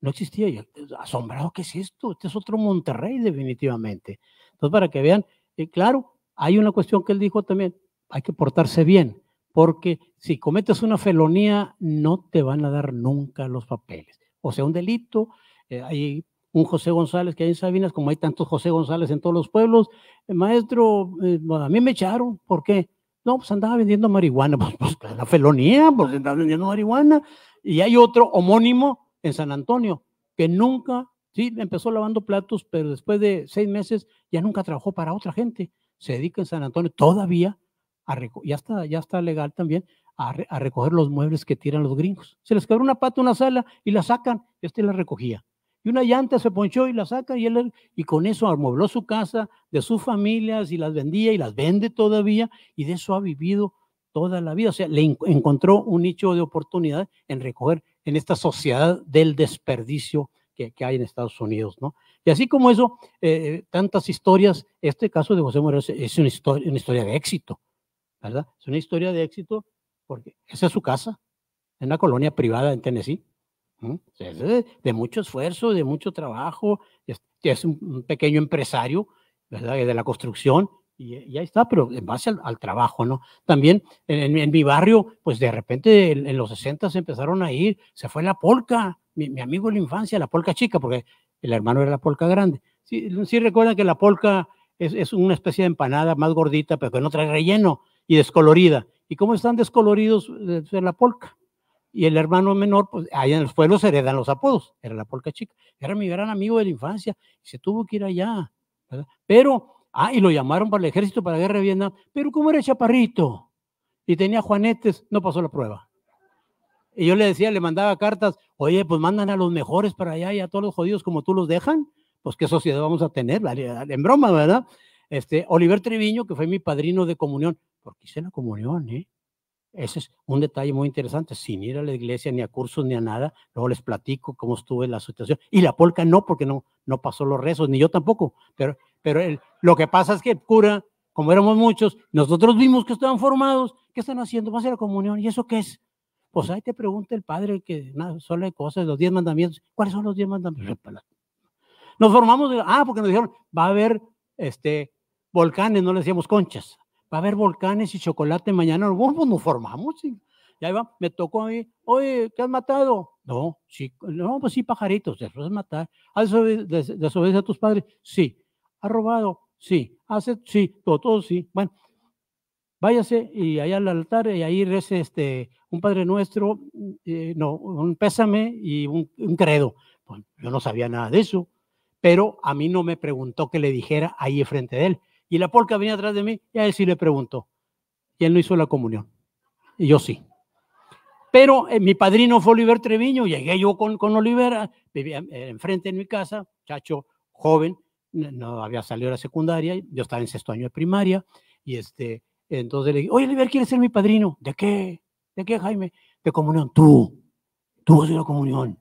no existía. y asombrado, ¿qué es esto? Este es otro Monterrey, definitivamente. Entonces, para que vean, eh, claro, hay una cuestión que él dijo también, hay que portarse bien porque si cometes una felonía no te van a dar nunca los papeles. O sea, un delito, eh, hay un José González que hay en Sabinas, como hay tantos José González en todos los pueblos, eh, maestro, eh, a mí me echaron, ¿por qué? No, pues andaba vendiendo marihuana, pues, pues, pues, la felonía, pues andaba vendiendo marihuana. Y hay otro homónimo en San Antonio que nunca, sí, empezó lavando platos, pero después de seis meses ya nunca trabajó para otra gente. Se dedica en San Antonio todavía ya, está, ya está legal también, a, recoger los muebles que tiran los gringos. Se les quebró una pata una sala y la sacan, este la recogía. Y una llanta se ponchó y la saca y él y con eso amuebló su casa de sus familias y las vendía y las vende todavía y de eso ha vivido toda la vida. O sea, le encontró un nicho de oportunidad en recoger en esta sociedad del desperdicio que, hay en Estados Unidos, ¿no? Y así como eso, eh, eh, tantas historias, este caso de José Morales es una, historia, una historia de éxito. Es una historia de éxito porque esa es su casa, en una colonia privada en Tennessee. de, mucho esfuerzo, de mucho trabajo, es, un, pequeño empresario, ¿verdad? De la construcción, y, ahí está, pero en base al, trabajo, ¿no? También en, mi barrio, pues de repente en, los 60 se empezaron a ir, se fue la polca, mi, amigo de la infancia, la polca chica, porque el hermano era la polca grande. Sí, sí recuerdan que la polca es, es, una especie de empanada más gordita, pero que no trae relleno y descolorida. ¿Y cómo están descoloridos de eh, pues, la polca? Y el hermano menor, pues allá en los pueblos heredan los apodos. Era la polca chica. Era mi gran amigo de la infancia. Y se tuvo que ir allá. Pero, ah, y lo llamaron para el ejército, para la guerra de Vietnam. Pero cómo era chaparrito y tenía juanetes, no pasó la prueba. Y yo le decía, le mandaba cartas, oye, pues mandan a los mejores para allá y a todos los jodidos como tú los dejan, pues qué sociedad vamos a tener, en broma, ¿verdad? Este, Oliver Treviño, que fue mi padrino de comunión, porque hice la comunión, ¿eh? Ese es un detalle muy interesante, sin ir a la iglesia ni a cursos ni a nada, luego les platico cómo estuvo la situación. Y la polca no, porque no, no pasó los rezos, ni yo tampoco, pero, pero lo que pasa es que el cura, como éramos muchos, nosotros vimos que estaban formados, ¿qué están haciendo? va a la comunión? ¿Y eso qué es? Pues ahí te pregunta el padre que nada, solo hay cosas, los diez mandamientos. ¿Cuáles son los diez mandamientos? Nos formamos, ah, porque nos dijeron, va a haber este, volcanes, no le decíamos conchas va a haber volcanes y chocolate mañana, vos nos formamos. Y, va, me tocó a mí, oye, ¿qué has matado? No, sí, no, pues sí, pajaritos, te puedes matar. ¿Has desobedecido a tus padres? Sí. ¿Has robado? Sí. ¿Hace? Sí, todo, todo sí. Bueno, váyase y allá al altar y ahí reza este, un Padre Nuestro, eh, no, un pésame y un, credo. yo no sabía nada de eso, pero a mí no me preguntó que le dijera ahí frente de él y la polca venía atrás de mí y a él sí le preguntó. Y él no hizo la comunión. Y yo sí. Pero eh, mi padrino fue Oliver Treviño, llegué yo con, con Olivera, ah, vivía eh, enfrente en mi casa, chacho joven, no había salido de la secundaria, yo estaba en sexto año de primaria, y este, entonces le dije, oye Oliver, ¿quieres ser mi padrino? ¿De qué? ¿De qué, Jaime? De comunión, tú, tú vas a comunión.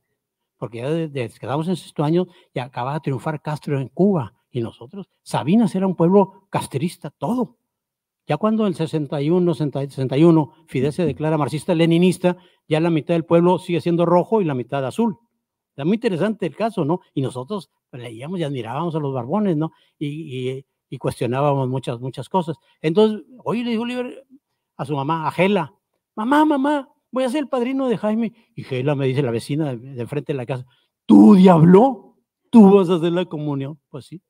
Porque ya desde que estábamos en sexto año, ya acaba de triunfar Castro en Cuba, y nosotros. Sabinas era un pueblo castrista, todo. Ya cuando el 61, 61, Fidesz se declara marxista-leninista, ya la mitad del pueblo sigue siendo rojo y la mitad azul. Está muy interesante el caso, ¿no? Y nosotros leíamos y admirábamos a los barbones, ¿no? Y, cuestionábamos muchas, muchas cosas. Entonces, hoy le dijo a su mamá, a Gela, mamá, mamá, voy a ser el padrino de Jaime. Y Gela me dice, la vecina de, enfrente frente de la casa, tú diablo, tú vas a hacer la comunión. Pues sí,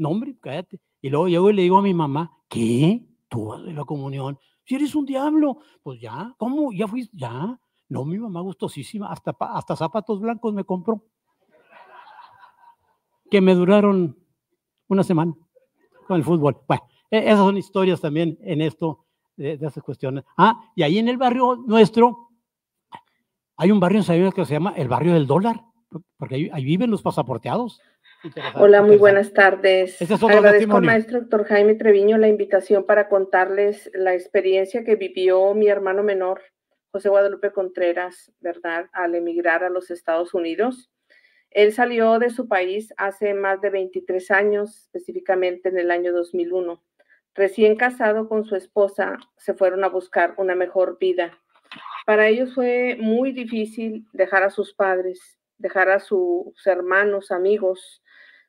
nombre hombre, cállate. Y luego llego y le digo a mi mamá, ¿qué? Tú vas de la comunión. Si eres un diablo, pues ya, ¿cómo? Ya fuiste, ya. No, mi mamá gustosísima, hasta, hasta zapatos blancos me compró, que me duraron una semana con el fútbol. Bueno, e, esas son historias también en esto, de, esas cuestiones. Ah, y ahí en el barrio nuestro, hay un barrio en San que se llama el barrio del dólar, porque ahí viven los pasaporteados. Hola, muy buenas tardes. Agradezco al maestro doctor Jaime Treviño la invitación para contarles la experiencia que vivió mi hermano menor, José Guadalupe Contreras, ¿verdad?, al emigrar a los Estados Unidos. Él salió de su país hace más de 23 años, específicamente en el año 2001. Recién casado con su esposa, se fueron a buscar una mejor vida. Para ellos fue muy difícil dejar a sus padres, dejar a sus hermanos, amigos,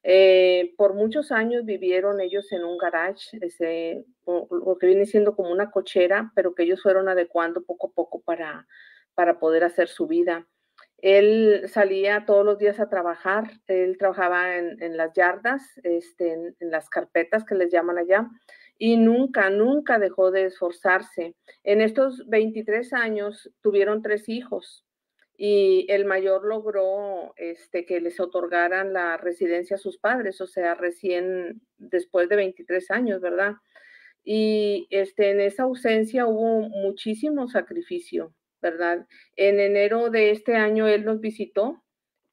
eh, por muchos años vivieron ellos en un garage, lo que viene siendo como una cochera, pero que ellos fueron adecuando poco a poco para, para poder hacer su vida. Él salía todos los días a trabajar, él trabajaba en, las yardas, este, en, las carpetas que les llaman allá, y nunca, nunca dejó de esforzarse. En estos 23 años tuvieron tres hijos, y el mayor logró este, que les otorgaran la residencia a sus padres, o sea, recién después de 23 años, ¿verdad? Y este, en esa ausencia hubo muchísimo sacrificio, ¿verdad? En enero de este año él nos visitó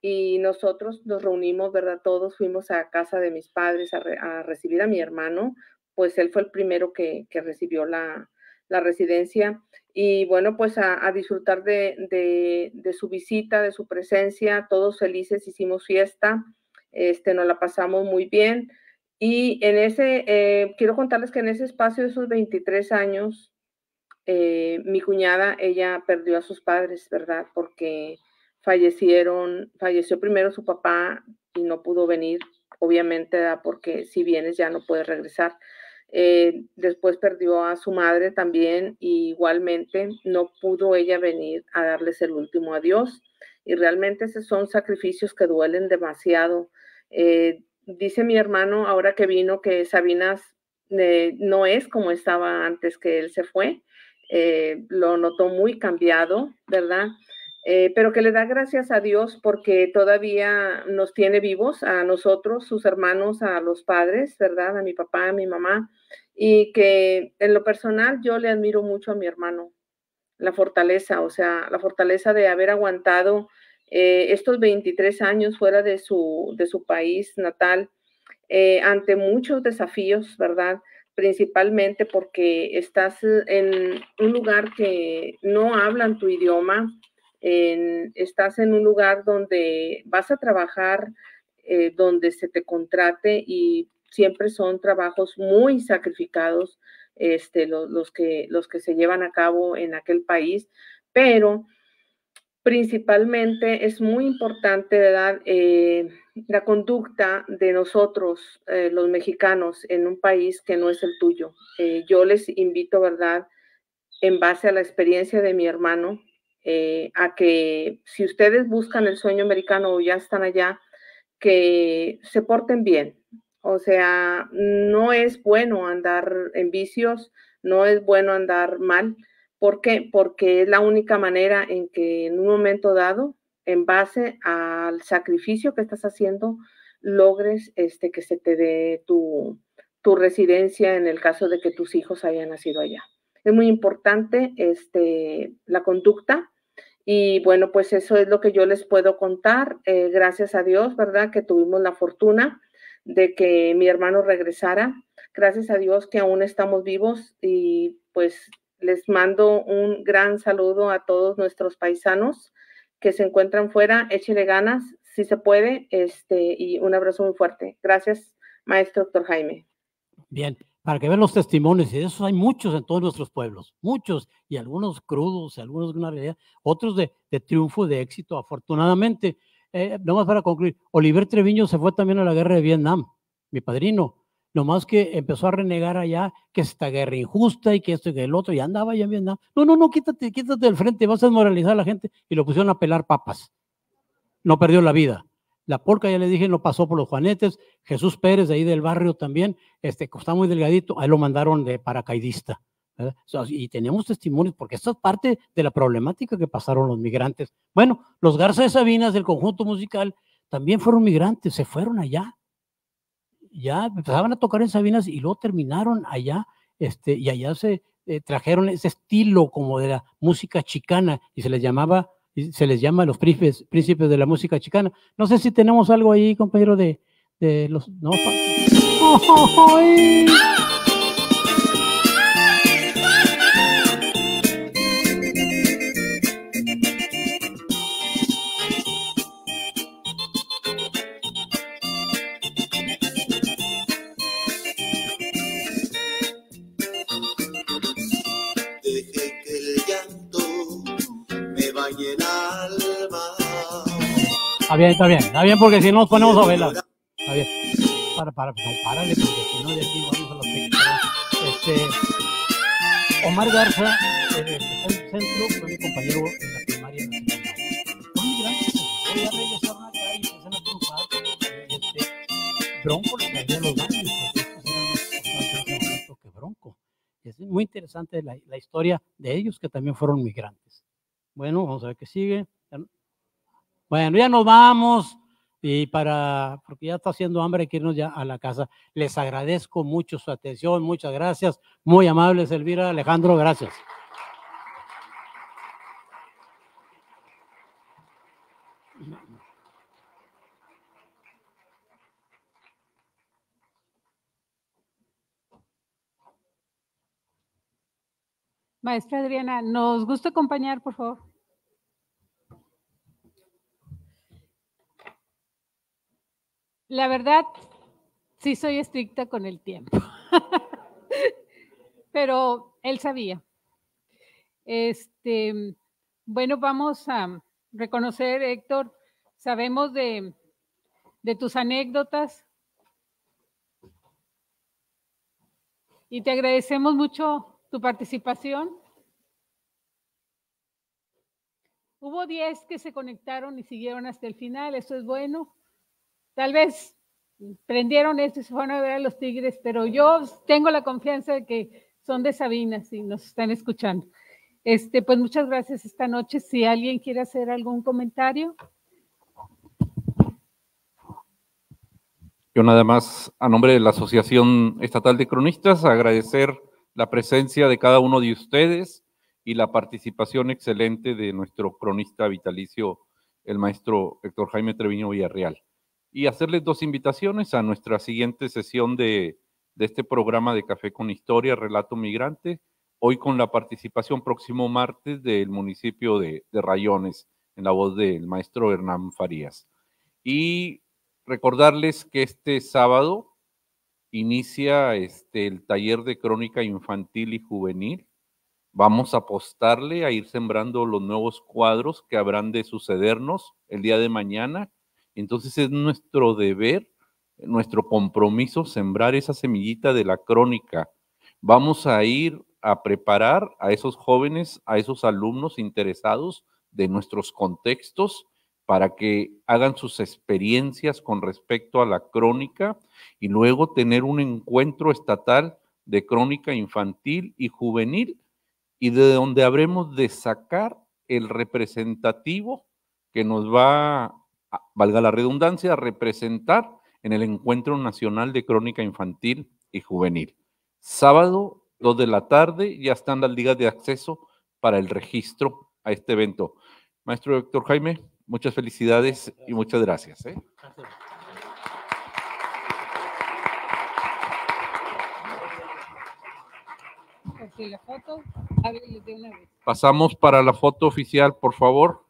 y nosotros nos reunimos, ¿verdad? Todos fuimos a casa de mis padres a, recibir a mi hermano, pues él fue el primero que, que recibió la, la residencia. Y bueno, pues a, disfrutar de, su visita, de su presencia, todos felices, hicimos fiesta, este, nos la pasamos muy bien. Y en ese, eh, quiero contarles que en ese espacio de esos 23 años, eh, mi cuñada, ella perdió a sus padres, ¿verdad? Porque fallecieron, falleció primero su papá y no pudo venir, obviamente, porque si vienes ya no puedes regresar. Eh, después perdió a su madre también y igualmente no pudo ella venir a darles el último adiós. Y realmente esos son sacrificios que duelen demasiado. Eh, dice mi hermano ahora que vino que Sabinas eh, no es como estaba antes que él se fue. lo notó muy cambiado, ¿verdad? Eh, pero que le da gracias a Dios porque todavía nos tiene vivos, a nosotros, sus hermanos, a los padres, ¿verdad? A mi papá, a mi mamá, y que en lo personal yo le admiro mucho a mi hermano, la fortaleza, o sea, la fortaleza de haber aguantado eh, estos 23 años fuera de su, de su país natal, eh, ante muchos desafíos, ¿verdad? Principalmente porque estás en un lugar que no hablan tu idioma, estás en un lugar donde vas a trabajar, eh, donde se te contrate y siempre son trabajos muy sacrificados este, los, que, se llevan a cabo en aquel país, pero principalmente es muy importante eh, la conducta de nosotros, eh, los mexicanos, en un país que no es el tuyo. yo les invito, ¿verdad? En base a la experiencia de mi hermano, eh, a que si ustedes buscan el sueño americano o ya están allá, que se porten bien. O sea, no es bueno andar en vicios, no es bueno andar mal. ¿Por qué? Porque es la única manera en que en un momento dado, en base al sacrificio que estás haciendo, logres este, que se te dé tu, tu residencia en el caso de que tus hijos hayan nacido allá es muy importante este, la conducta. Y bueno, pues eso es lo que yo les puedo contar. Eh, gracias a Dios, ¿verdad? Que tuvimos la fortuna de que mi hermano regresara. Gracias a Dios que aún estamos vivos y pues les mando un gran saludo a todos nuestros paisanos que se encuentran fuera. Échele ganas, si se puede, este, y un abrazo muy fuerte. Gracias, maestro doctor Jaime. Bien, para que vean los testimonios, y de esos hay muchos en todos nuestros pueblos, muchos, y algunos crudos, algunos de una realidad, otros de, triunfo, de éxito, afortunadamente. Eh, nomás para concluir, Oliver Treviño se fue también a la guerra de Vietnam, mi padrino, nomás que empezó a renegar allá que esta guerra injusta y que esto y que el otro, y andaba allá en Vietnam. No, no, no, quítate, quítate del frente, vas a desmoralizar a la gente, y lo pusieron a pelar papas. No perdió la vida. La porca ya le dije, no pasó por los Juanetes. Jesús Pérez, de ahí del barrio también, este, está muy delgadito, ahí lo mandaron de paracaidista. y tenemos testimonios, porque esta es parte de la problemática que pasaron los migrantes. Bueno, los Garza de Sabinas del conjunto musical también fueron migrantes, se fueron allá. Ya empezaban a tocar en Sabinas y luego terminaron allá, este, y allá se eh, trajeron ese estilo como de la música chicana y se les llamaba se les llama los príncipes, príncipes de la música chicana. No sé si tenemos algo ahí, compañero, de, de los... No, ¡Oh, bien, está bien. Está bien porque si no nos ponemos a velar. Está bien. Para, para, para, no, párale, porque si no de aquí vamos a los Este, Omar Garza, el eh, centro, fue mi compañero en la primaria. para, para, este Bronco le los este Es muy interesante la, la historia de ellos que también fueron migrantes. Bueno, vamos a ver qué sigue. Bueno, ya nos vamos y para, porque ya está haciendo hambre, hay que irnos ya a la casa. Les agradezco mucho su atención, muchas gracias, muy amables, Elvira, Alejandro, gracias. Maestra Adriana, nos gusta acompañar, por favor. la verdad, sí soy estricta con el tiempo, pero él sabía. Este, bueno, vamos a reconocer, Héctor, sabemos de, de tus anécdotas y te agradecemos mucho tu participación. Hubo 10 que se conectaron y siguieron hasta el final, eso es bueno tal vez prendieron esto y se fueron a ver a los Tigres, pero yo tengo la confianza de que son de Sabina, y nos están escuchando. Este, pues muchas gracias esta noche. Si alguien quiere hacer algún comentario. Yo nada más, a nombre de la Asociación Estatal de Cronistas, agradecer la presencia de cada uno de ustedes y la participación excelente de nuestro cronista vitalicio, el maestro Héctor Jaime Treviño Villarreal y hacerles dos invitaciones a nuestra siguiente sesión de, este programa de Café con Historia, Relato Migrante, hoy con la participación próximo martes del municipio de, Rayones, en la voz del maestro Hernán Farías. Y recordarles que este sábado inicia este, el taller de crónica infantil y juvenil. Vamos a apostarle a ir sembrando los nuevos cuadros que habrán de sucedernos el día de mañana, entonces es nuestro deber, nuestro compromiso sembrar esa semillita de la crónica. Vamos a ir a preparar a esos jóvenes, a esos alumnos interesados de nuestros contextos para que hagan sus experiencias con respecto a la crónica y luego tener un encuentro estatal de crónica infantil y juvenil y de donde habremos de sacar el representativo que nos va valga la redundancia, representar en el Encuentro Nacional de Crónica Infantil y Juvenil. Sábado, 2 de la tarde, ya están las ligas de acceso para el registro a este evento. Maestro Héctor Jaime, muchas felicidades y muchas gracias. ¿eh? Pasamos para la foto oficial, por favor.